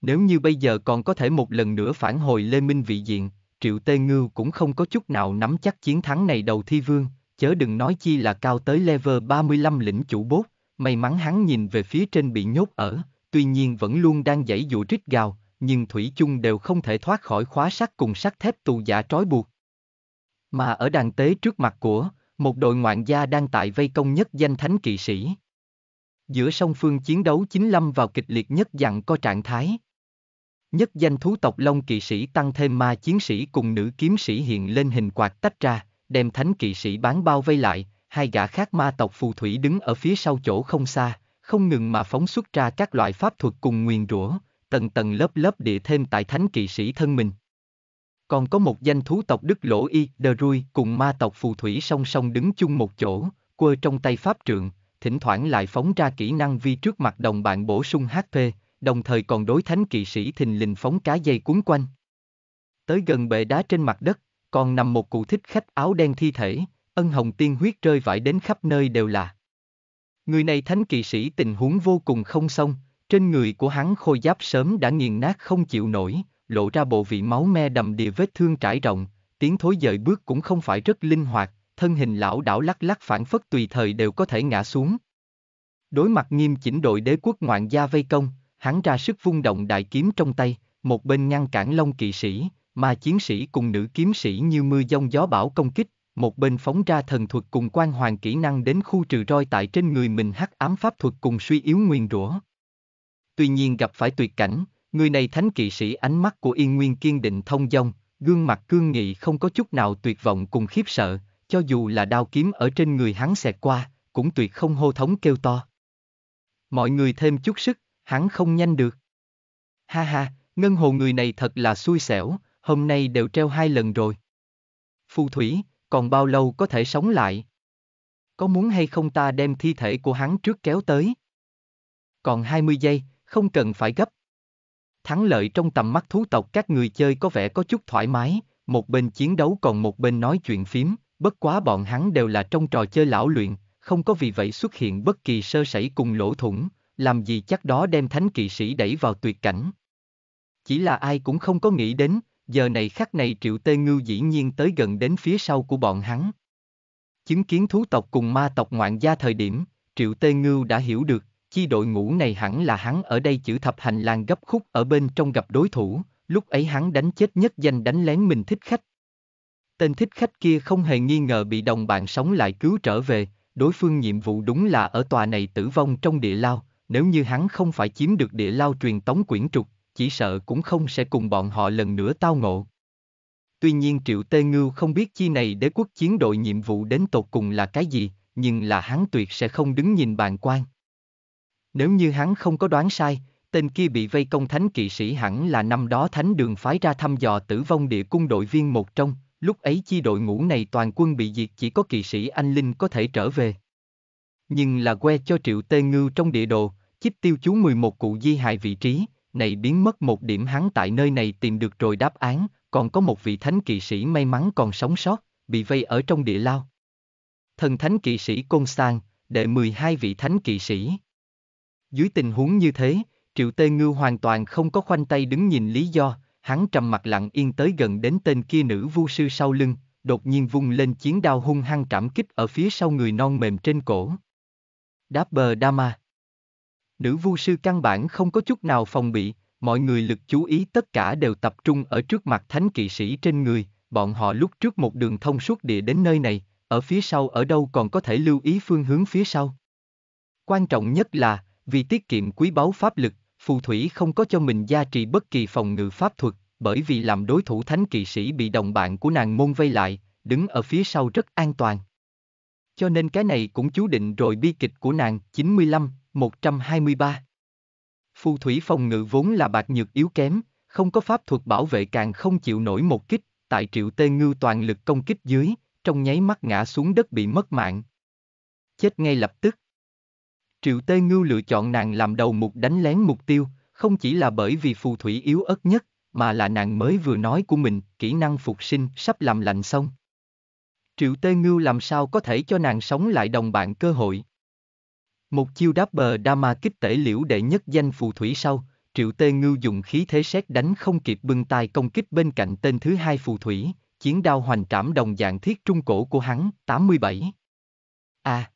Nếu như bây giờ còn có thể một lần nữa phản hồi Lê Minh vị diện, Triệu Tê Ngưu cũng không có chút nào nắm chắc chiến thắng này đầu thi vương, chớ đừng nói chi là cao tới level 35 lĩnh chủ bốt, may mắn hắn nhìn về phía trên bị nhốt ở, tuy nhiên vẫn luôn đang dãy dụ trích gào, nhưng Thủy chung đều không thể thoát khỏi khóa sắt cùng sắt thép tù giả trói buộc. Mà ở đàn tế trước mặt của, một đội ngoạn gia đang tại vây công nhất danh thánh kỵ sĩ. Giữa song phương chiến đấu chính lâm vào kịch liệt nhất dặn có trạng thái. Nhất danh thú tộc Long kỵ sĩ tăng thêm ma chiến sĩ cùng nữ kiếm sĩ hiện lên hình quạt tách ra, đem thánh kỵ sĩ bán bao vây lại, hai gã khác ma tộc phù thủy đứng ở phía sau chỗ không xa, không ngừng mà phóng xuất ra các loại pháp thuật cùng nguyền rủa, tầng tầng lớp lớp địa thêm tại thánh kỵ sĩ thân mình. Còn có một danh thú tộc Đức Lỗ Y Đờ Rui cùng ma tộc phù thủy song song đứng chung một chỗ, quơ trong tay pháp trượng, thỉnh thoảng lại phóng ra kỹ năng vi trước mặt đồng bạn bổ sung HP, đồng thời còn đối thánh kỵ sĩ thình lình phóng cá dây cuốn quanh. Tới gần bệ đá trên mặt đất, còn nằm một cụ thích khách áo đen thi thể, ân hồng tiên huyết rơi vãi đến khắp nơi đều là. Người này thánh kỵ sĩ tình huống vô cùng không xong, trên người của hắn khôi giáp sớm đã nghiền nát không chịu nổi, lộ ra bộ vị máu me đầm đìa vết thương trải rộng, tiếng thối dời bước cũng không phải rất linh hoạt, thân hình lão đảo lắc lắc phản phất tùy thời đều có thể ngã xuống. Đối mặt nghiêm chỉnh đội đế quốc ngoạn gia vây công, hắn ra sức vung động đại kiếm trong tay, một bên ngăn cản long kỵ sĩ, mà chiến sĩ cùng nữ kiếm sĩ như mưa giông gió bão công kích, một bên phóng ra thần thuật cùng quan hoàng kỹ năng đến khu trừ roi tại trên người mình hắc ám pháp thuật cùng suy yếu nguyên rủa. Tuy nhiên gặp phải tuyệt cảnh, Người này thánh kỵ sĩ ánh mắt của Yên Nguyên kiên định thông dong, gương mặt cương nghị không có chút nào tuyệt vọng cùng khiếp sợ, cho dù là đao kiếm ở trên người hắn xẹt qua, cũng tuyệt không hô thống kêu to. Mọi người thêm chút sức, hắn không nhanh được. Ha ha, ngân hồ người này thật là xui xẻo, hôm nay đều treo hai lần rồi. Phù thủy, còn bao lâu có thể sống lại? Có muốn hay không ta đem thi thể của hắn trước kéo tới? Còn 20 giây, không cần phải gấp thắng lợi trong tầm mắt thú tộc các người chơi có vẻ có chút thoải mái, một bên chiến đấu còn một bên nói chuyện phím, bất quá bọn hắn đều là trong trò chơi lão luyện, không có vì vậy xuất hiện bất kỳ sơ sẩy cùng lỗ thủng, làm gì chắc đó đem thánh kỵ sĩ đẩy vào tuyệt cảnh. Chỉ là ai cũng không có nghĩ đến, giờ này khắc này triệu tê ngưu dĩ nhiên tới gần đến phía sau của bọn hắn. Chứng kiến thú tộc cùng ma tộc ngoạn gia thời điểm, triệu tê ngưu đã hiểu được, chi đội ngũ này hẳn là hắn ở đây chữ thập hành lang gấp khúc ở bên trong gặp đối thủ, lúc ấy hắn đánh chết nhất danh đánh lén mình thích khách. Tên thích khách kia không hề nghi ngờ bị đồng bạn sống lại cứu trở về, đối phương nhiệm vụ đúng là ở tòa này tử vong trong địa lao, nếu như hắn không phải chiếm được địa lao truyền tống quyển trục, chỉ sợ cũng không sẽ cùng bọn họ lần nữa tao ngộ. Tuy nhiên Triệu Tê Ngưu không biết chi này đế quốc chiến đội nhiệm vụ đến tột cùng là cái gì, nhưng là hắn tuyệt sẽ không đứng nhìn bàn quan. Nếu như hắn không có đoán sai, tên kia bị vây công thánh kỵ sĩ hẳn là năm đó thánh đường phái ra thăm dò tử vong địa cung đội viên một trong, lúc ấy chi đội ngũ này toàn quân bị diệt chỉ có kỵ sĩ anh Linh có thể trở về. Nhưng là que cho triệu tê ngưu trong địa đồ, chip tiêu chú 11 cụ di hại vị trí, này biến mất một điểm hắn tại nơi này tìm được rồi đáp án, còn có một vị thánh kỵ sĩ may mắn còn sống sót, bị vây ở trong địa lao. Thần thánh kỵ sĩ Côn Sang, đệ 12 vị thánh kỵ sĩ. Dưới tình huống như thế, Triệu Tê Ngưu hoàn toàn không có khoanh tay đứng nhìn lý do, hắn trầm mặt lặng yên tới gần đến tên kia nữ vu sư sau lưng, đột nhiên vung lên chiến đao hung hăng trảm kích ở phía sau người non mềm trên cổ. Đáp bờ Dama Nữ vu sư căn bản không có chút nào phòng bị, mọi người lực chú ý tất cả đều tập trung ở trước mặt thánh kỵ sĩ trên người, bọn họ lúc trước một đường thông suốt địa đến nơi này, ở phía sau ở đâu còn có thể lưu ý phương hướng phía sau. Quan trọng nhất là, vì tiết kiệm quý báu pháp lực, phù thủy không có cho mình gia trì bất kỳ phòng ngự pháp thuật, bởi vì làm đối thủ thánh kỵ sĩ bị đồng bạn của nàng môn vây lại, đứng ở phía sau rất an toàn. Cho nên cái này cũng chú định rồi bi kịch của nàng 95, 123. Phù thủy phòng ngự vốn là bạc nhược yếu kém, không có pháp thuật bảo vệ càng không chịu nổi một kích, tại triệu tê ngưu toàn lực công kích dưới, trong nháy mắt ngã xuống đất bị mất mạng. Chết ngay lập tức. Triệu Tê Ngưu lựa chọn nàng làm đầu mục đánh lén mục tiêu, không chỉ là bởi vì phù thủy yếu ớt nhất, mà là nàng mới vừa nói của mình, kỹ năng phục sinh sắp làm lạnh xong. Triệu Tê Ngưu làm sao có thể cho nàng sống lại đồng bạn cơ hội. Một chiêu đáp bờ đa ma kích tể liễu đệ nhất danh phù thủy sau, Triệu Tê Ngưu dùng khí thế xét đánh không kịp bưng tay công kích bên cạnh tên thứ hai phù thủy, chiến đao hoành trảm đồng dạng thiết trung cổ của hắn, 87. A. À,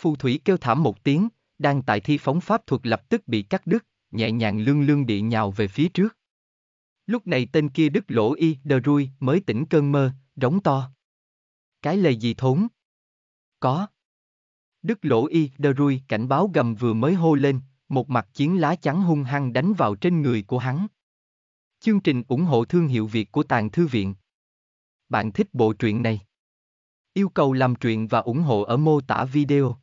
Phù thủy kêu thảm một tiếng, đang tại thi phóng pháp thuật lập tức bị cắt đứt, nhẹ nhàng lương lương địa nhào về phía trước. Lúc này tên kia đứt lỗ y đờ rui mới tỉnh cơn mơ, rống to. Cái lời gì thốn? Có. Đức lỗ y đờ rui cảnh báo gầm vừa mới hô lên, một mặt chiến lá trắng hung hăng đánh vào trên người của hắn. Chương trình ủng hộ thương hiệu Việt của Tàng Thư Viện. Bạn thích bộ truyện này? Yêu cầu làm truyện và ủng hộ ở mô tả video.